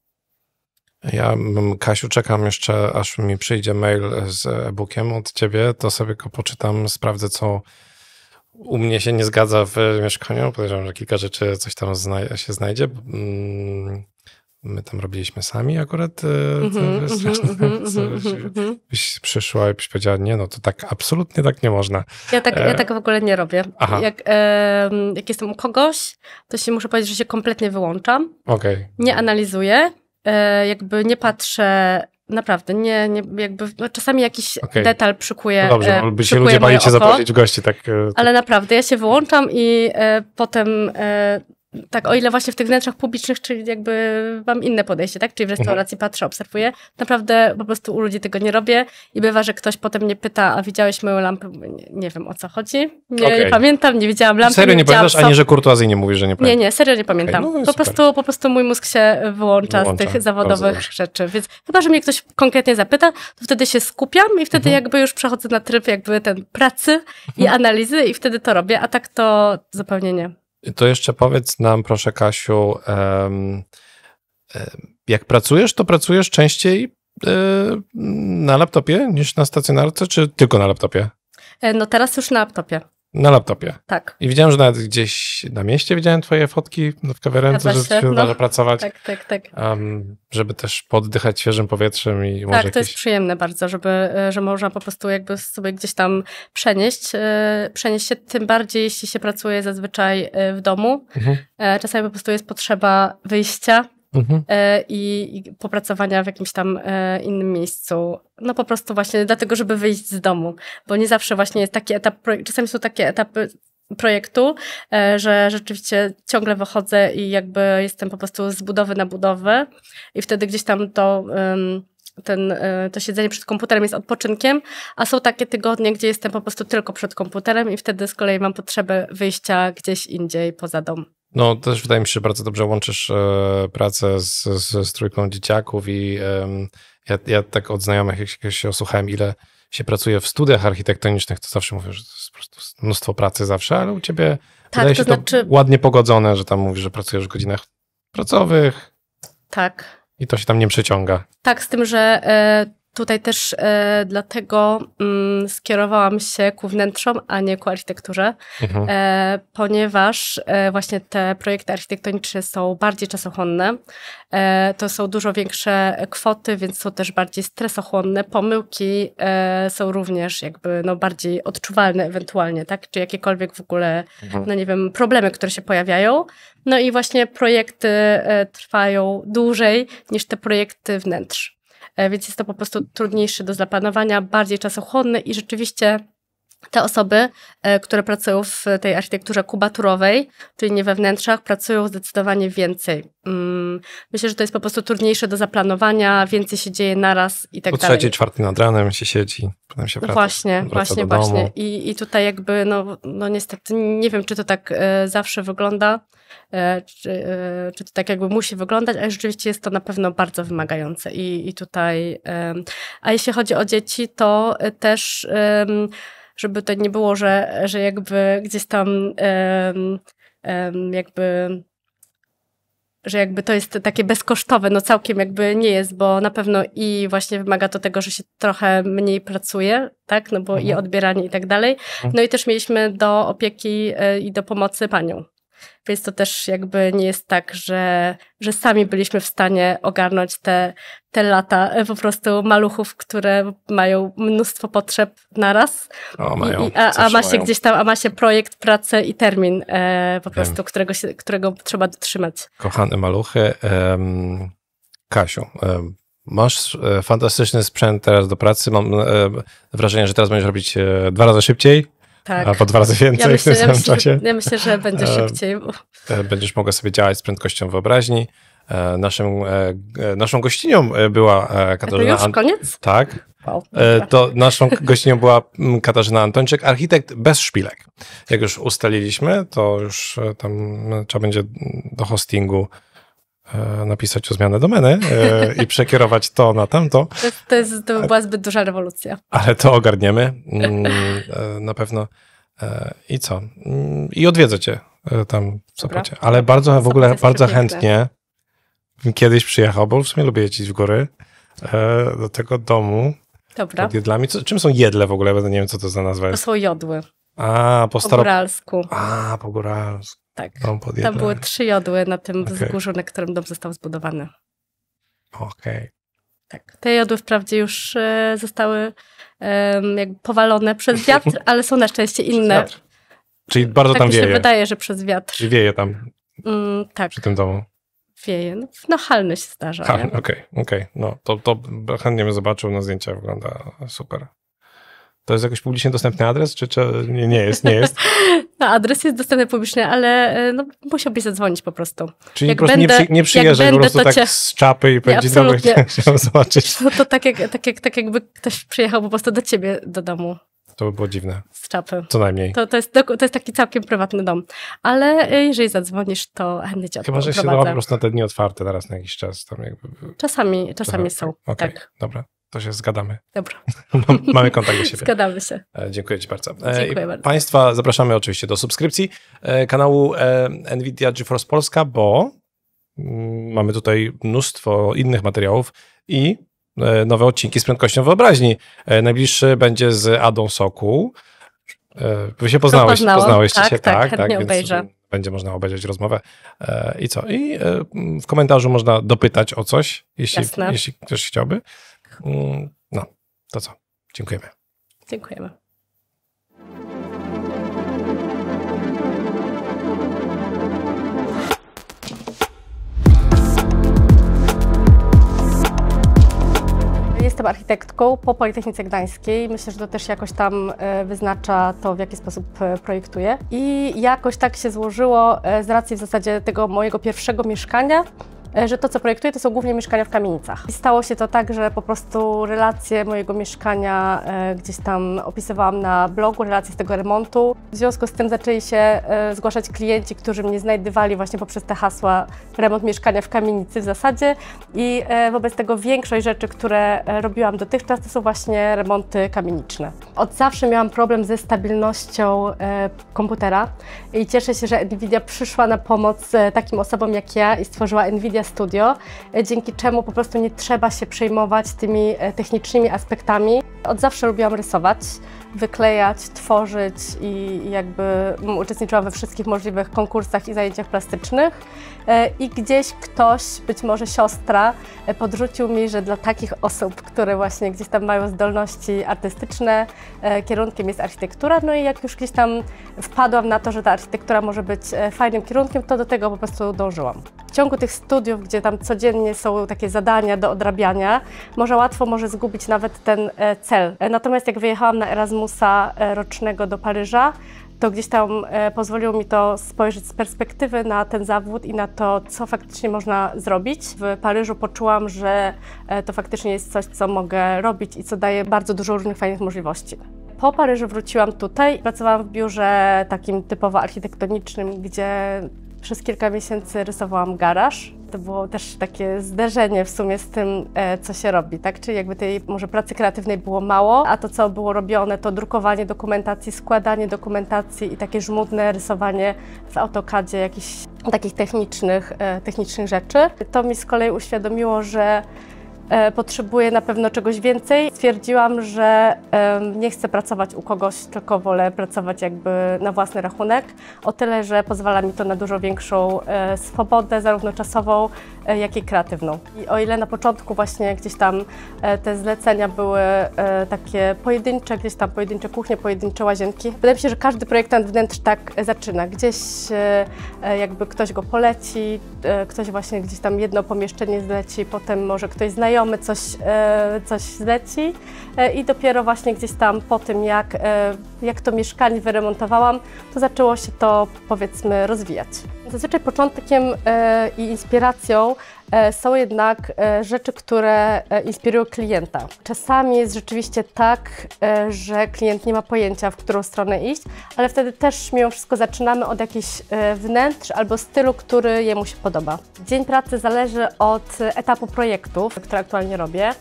Ja, Kasiu, czekam jeszcze, aż mi przyjdzie mail z e-bookiem od ciebie, to sobie go poczytam, sprawdzę, co u mnie się nie zgadza w mieszkaniu. Podejrzewam, że kilka rzeczy coś tam zna się znajdzie. Mm, my tam robiliśmy sami akurat. E, mhm, mhm, mhm, byś przyszła i byś powiedziała, nie no, to tak absolutnie tak nie można. Ja tak, e... ja tak w ogóle nie robię. Aha. Jak, e, jak jestem u kogoś, to się muszę powiedzieć, że się kompletnie wyłączam. Okay. Nie analizuję E, jakby nie patrzę Naprawdę, nie, nie jakby no czasami jakiś okay. detal przykuje. No dobrze, e, by się ludzie bali cię zaprosić gości, tak. E, Ale tak. naprawdę, ja się wyłączam i e, potem e, tak, o ile właśnie w tych wnętrzach publicznych, czyli jakby mam inne podejście, tak? Czyli w restauracji mhm. patrzę, obserwuję. Naprawdę po prostu u ludzi tego nie robię i bywa, że ktoś potem mnie pyta, a widziałeś moją lampę? Nie, nie wiem o co chodzi. Nie, okay. nie pamiętam, nie widziałam lampy. Serio nie, nie pamiętasz, ani że kurtuazji nie mówisz, że nie pamiętam. Nie, nie, serio nie pamiętam. Okay, no, no, po, prostu, po prostu mój mózg się wyłącza, wyłącza z tych zawodowych rzeczy. Więc chyba, że mnie ktoś konkretnie zapyta, to wtedy się skupiam i wtedy mhm. jakby już przechodzę na tryb jakby ten pracy i mhm. analizy i wtedy to robię, a tak to zupełnie nie. To jeszcze powiedz nam, proszę Kasiu, jak pracujesz, to pracujesz częściej e, na laptopie niż na stacjonarce, czy tylko na laptopie? E, no teraz już na laptopie. Na laptopie. Tak. I widziałem, że nawet gdzieś na mieście widziałem twoje fotki w kawiarence, że się no. pracować. Tak, tak, tak. Um, żeby też poddychać świeżym powietrzem i może Tak, jakieś... to jest przyjemne bardzo, żeby, e, że można po prostu jakby sobie gdzieś tam przenieść. E, przenieść się tym bardziej, jeśli się pracuje zazwyczaj e, w domu. Mhm. Czasami po prostu jest potrzeba wyjścia mhm. E, i, i, popracowania w jakimś tam e, innym miejscu. No po prostu właśnie dlatego, żeby wyjść z domu, bo nie zawsze właśnie jest taki etap, czasami są takie etapy projektu, e, że rzeczywiście ciągle wychodzę i jakby jestem po prostu z budowy na budowę i wtedy gdzieś tam to... Um, ten, to siedzenie przed komputerem jest odpoczynkiem, a są takie tygodnie, gdzie jestem po prostu tylko przed komputerem i wtedy z kolei mam potrzebę wyjścia gdzieś indziej poza dom. No, też wydaje mi się, że bardzo dobrze łączysz e, pracę z, z, z, trójką dzieciaków i e, ja, ja, tak od znajomych, jak, jak się osłuchałem, ile się pracuje w studiach architektonicznych, to zawsze mówię, że to jest po prostu mnóstwo pracy zawsze, ale u ciebie tak, wydaje to się znaczy... to ładnie pogodzone, że tam mówisz, że pracujesz w godzinach pracowych. Tak. I to się tam nie przeciąga. Tak, z tym, że y, Tutaj też e, dlatego mm, skierowałam się ku wnętrzom, a nie ku architekturze, mhm. e, ponieważ e, właśnie te projekty architektoniczne są bardziej czasochłonne, e, to są dużo większe kwoty, więc są też bardziej stresochłonne. Pomyłki e, są również jakby no, bardziej odczuwalne ewentualnie, tak? Czy jakiekolwiek w ogóle, mhm. no nie wiem, problemy, które się pojawiają. No i właśnie projekty e, trwają dłużej niż te projekty wnętrz. E, więc jest to po prostu trudniejsze do zaplanowania, bardziej czasochłonne i rzeczywiście te osoby, e, które pracują w tej architekturze kubaturowej, czyli nie we wnętrzach, pracują zdecydowanie więcej. Mm, myślę, że to jest po prostu trudniejsze do zaplanowania, więcej się dzieje naraz i tak po dalej. Po trzeciej, czwartej nad ranem się siedzi, potem się wraca, Właśnie, wraca właśnie, do domu. właśnie. I, I tutaj jakby, no, no niestety, nie wiem, czy to tak e, zawsze wygląda, e, czy, czy to tak jakby musi wyglądać, ale rzeczywiście jest to na pewno bardzo wymagające. I, i tutaj, a jeśli chodzi o dzieci, to też żeby to nie było, że, że jakby gdzieś tam um, um, jakby że jakby to jest takie bezkosztowe, no całkiem jakby nie jest, bo na pewno i właśnie wymaga to tego, że się trochę mniej pracuje, tak, no bo mhm. i odbieranie i tak dalej. Mhm. No i też mieliśmy do opieki e, i do pomocy panią więc to też jakby nie jest tak, że, że sami byliśmy w stanie ogarnąć te, te lata e, po prostu maluchów, które mają mnóstwo potrzeb naraz. O, mają. I, a, a ma się mają. gdzieś tam, a ma się projekt, pracę i termin e, po prostu, którego, się, którego trzeba dotrzymać. Kochane maluchy, um, Kasiu, Masz e, fantastyczny sprzęt teraz do pracy. Mam e, wrażenie, że teraz będziesz robić dwa razy szybciej tak. albo dwa razy więcej ja myślę, w tym ja samym myślę, czasie. Ja myślę, że będzie e, szybciej. Bo... E, będziesz mogła sobie działać z prędkością wyobraźni. E, naszym, naszą gościnią była Katarzyna... A to już koniec? Tak. To naszą gościnią była Katarzyna Antończyk, architekt bez szpilek. Jak już ustaliliśmy, to już tam no, trzeba będzie do hostingu E, napisać o zmianę domeny e, i przekierować to na tamto. To, to, jest, to by była zbyt duża rewolucja. Ale to ogarniemy mm, e, na pewno. I co? Mm, I odwiedzę cię tam w Sopocie. Ale bardzo w ogóle bardzo chętnie kiedyś przyjechał, bo w sumie lubię jeździć w góry do tego domu. Dobra. Pod jedlami. Co, czym są jedle w ogóle? Nie wiem, co to za nazwa jest. To są jodły. A, po, po staro... góralsku. A, po góralsku. Tak. Tam były trzy jodły na tym okay. wzgórzu, na którym dom został zbudowany. Okej. Okay. Tak. Te jodły wprawdzie już e, zostały jakby powalone przez wiatr, ale są na szczęście inne. Czyli bardzo tak tam wieje. Tak się wydaje, że przez wiatr. Czyli wieje tam. Mm, tak. Przy tym domu. Wieje. No, no halny się zdarza. Okej, okej. Okay, okay. No, to, to chętnie bym zobaczył na no, zdjęciach. Wygląda super. To jest jakiś publicznie dostępny adres, czy, czy nie, nie jest, nie jest? No, adres jest dostępny publicznie, ale e, no, musiałbyś zadzwonić po prostu. Czyli jak po prostu będę, nie, przy, nie przyjeżdżaj po prostu tak cię... z czapy i będzie dobrze, chciałem zobaczyć. No, to tak, jak, tak, jak, tak jakby ktoś przyjechał po prostu do ciebie do domu. To by było dziwne. Z czapy. Co najmniej. To, to, jest, to jest taki całkiem prywatny dom. Ale e, jeżeli zadzwonisz, to chętnie cię Chyba, że się dało po prostu na te dni otwarte teraz na jakiś czas. Tam jakby... Czasami, czasami, są. Okay, tak. Dobra to się zgadamy. Dobra. Mamy kontakt do siebie. Zgadamy się. E, dziękuję Ci bardzo. E, dziękuję bardzo. Państwa zapraszamy oczywiście do subskrypcji e, kanału NVIDIA GeForce Polska, bo mm, mamy tutaj mnóstwo innych materiałów i nowe odcinki z prędkością wyobraźni. Najbliższy będzie z Adą Soku. Wy się poznałeś, poznałam, poznałeś tak, się, tak, tak, tak, tak więc będzie można obejrzeć rozmowę. I co? I w komentarzu można dopytać o coś, jeśli, jeśli ktoś chciałby. Mm, no, to co? Dziękujemy. Dziękujemy. Jestem architektką po Politechnice Gdańskiej. Myślę, że to też jakoś tam e, wyznacza to, w jaki sposób e, projektuję. I jakoś tak się złożyło e, z racji w zasadzie tego mojego pierwszego mieszkania, E, że to, co projektuję, to są głównie mieszkania w kamienicach. I stało się to tak, że po prostu relacje mojego mieszkania e, gdzieś tam opisywałam na blogu, relacje z tego remontu. W związku z tym zaczęli się e, zgłaszać klienci, którzy mnie znajdywali właśnie poprzez te hasła remont mieszkania w kamienicy w zasadzie i wobec tego większość rzeczy, które robiłam dotychczas, to są właśnie remonty kamieniczne. Od zawsze miałam problem ze stabilnością komputera i cieszę się, że NVIDIA przyszła na pomoc takim osobom jak ja i stworzyła NVIDIA studio, e, dzięki czemu po prostu nie trzeba się przejmować tymi e, technicznymi aspektami. Od zawsze lubiłam rysować wyklejać, tworzyć i jakby uczestniczyłam we wszystkich możliwych konkursach i zajęciach plastycznych. E, I gdzieś ktoś, być może siostra, e, podrzucił mi, że dla takich osób, które właśnie gdzieś tam mają zdolności artystyczne, e, kierunkiem jest architektura. No i jak już gdzieś tam wpadłam na to, że ta architektura może być fajnym kierunkiem, to do tego po prostu dążyłam. W ciągu tych studiów, gdzie tam codziennie są takie zadania do odrabiania, może łatwo może zgubić nawet ten cel. Natomiast jak wyjechałam na Erasmus, Erasmusa e, rocznego do Paryża, to gdzieś tam e, pozwoliło mi to spojrzeć z perspektywy na ten zawód i na to, co faktycznie można zrobić. W Paryżu poczułam, że e, to faktycznie jest coś, co mogę robić i co daje bardzo dużo różnych fajnych możliwości. Po Paryżu wróciłam tutaj. Pracowałam w biurze takim typowo architektonicznym, gdzie przez kilka miesięcy rysowałam garaż to było też takie zderzenie w sumie z tym, e, co się robi, tak? Czyli jakby tej może pracy kreatywnej było mało, a to, co było robione, to drukowanie dokumentacji, składanie dokumentacji i takie żmudne rysowanie w AutoCADzie jakichś takich technicznych, e, technicznych rzeczy. To mi z kolei uświadomiło, że E, potrzebuję na pewno czegoś więcej. Stwierdziłam, że nie chcę pracować u kogoś, tylko wolę pracować jakby na własny rachunek. O tyle, że pozwala mi to na dużo większą e, swobodę, zarówno czasową, E, jak i kreatywną. I o ile na początku właśnie gdzieś tam e, te zlecenia były e, takie pojedyncze, gdzieś tam pojedyncze kuchnie, pojedyncze łazienki, wydaje mi się, że każdy projektant wnętrz tak zaczyna. Gdzieś jakby ktoś go poleci, ktoś właśnie gdzieś tam jedno pomieszczenie zleci, potem może ktoś znajomy coś, coś zleci i dopiero właśnie gdzieś tam po tym, jak, jak to mieszkanie wyremontowałam, to zaczęło się to powiedzmy rozwijać. Zazwyczaj początkiem e, i inspiracją e, są jednak e, rzeczy, które inspirują klienta. Czasami jest rzeczywiście tak, że klient nie ma pojęcia, w którą stronę iść, ale wtedy też mimo wszystko zaczynamy od jakichś wnętrz albo stylu, który jemu się podoba. Dzień pracy zależy od etapu projektów, które aktualnie robię.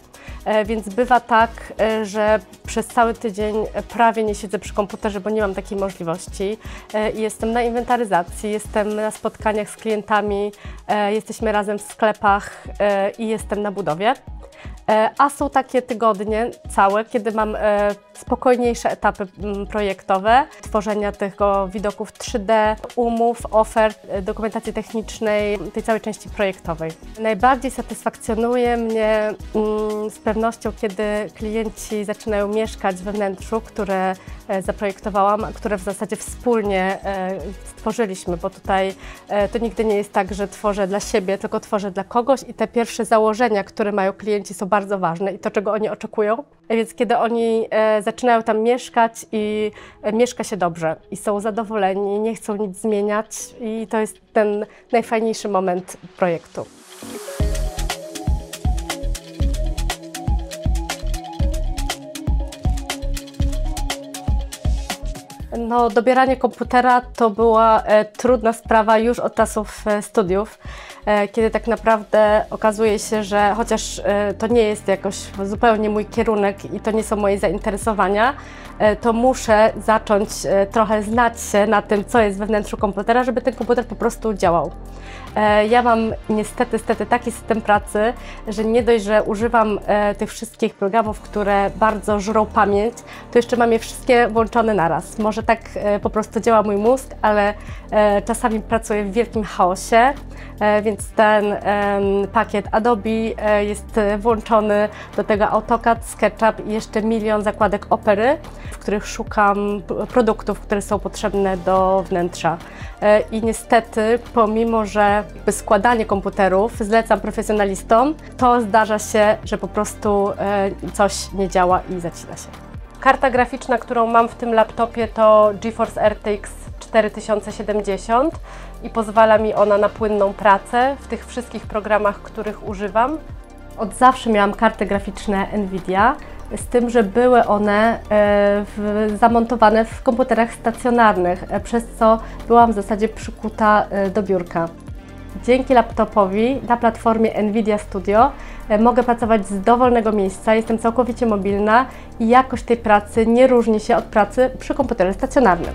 E, więc bywa tak, e, że przez cały tydzień prawie nie siedzę przy komputerze, bo nie mam takiej możliwości. E, jestem na inwentaryzacji, jestem na spotkaniach z klientami, jesteśmy razem w sklepach i jestem na budowie. A są takie tygodnie całe, kiedy mam spokojniejsze etapy mm, projektowe, tworzenia tych widoków 3D, umów, ofert, e, dokumentacji technicznej, tej całej części projektowej. Najbardziej satysfakcjonuje mnie mm, z pewnością, kiedy klienci zaczynają mieszkać we wnętrzu, które e, zaprojektowałam, które w zasadzie wspólnie e, stworzyliśmy, bo tutaj to nigdy nie jest tak, że tworzę dla siebie, tylko tworzę dla kogoś i te pierwsze założenia, które mają klienci są bardzo ważne i to, czego oni oczekują, więc kiedy oni e, zaczynają tam mieszkać i e, mieszka się dobrze i są zadowoleni, nie chcą nic zmieniać i to jest ten najfajniejszy moment projektu. No, dobieranie komputera to była e, trudna sprawa już od czasów e, studiów, e, kiedy tak naprawdę okazuje się, że chociaż e, to nie jest jakoś zupełnie mój kierunek i to nie są moje zainteresowania, e, to muszę zacząć e, trochę znać się na tym, co jest we wnętrzu komputera, żeby ten komputer po prostu działał. E, ja mam niestety, niestety taki system pracy, że nie dość, że używam e, tych wszystkich programów, które bardzo żrą pamięć, to jeszcze mam je wszystkie włączone naraz. Może tak e, po prostu działa mój mózg, ale czasami pracuję w wielkim chaosie, więc ten pakiet Adobe jest włączony do tego AutoCAD, SketchUp i jeszcze milion zakładek opery, w których szukam produktów, które są potrzebne do wnętrza. E, i niestety, pomimo że składanie komputerów zlecam profesjonalistom, to zdarza się, że po prostu e, coś nie działa i zacina się. Karta graficzna, którą mam w tym laptopie to GeForce RTX 4070 i pozwala mi ona na płynną pracę w tych wszystkich programach, których używam. Od zawsze miałam karty graficzne Nvidia z tym, że były one e, w, zamontowane w komputerach stacjonarnych, e, przez co byłam w zasadzie przykuta e, do biurka. Dzięki laptopowi na platformie Nvidia Studio mogę pracować z dowolnego miejsca, jestem całkowicie mobilna i jakość tej pracy nie różni się od pracy przy komputerze stacjonarnym.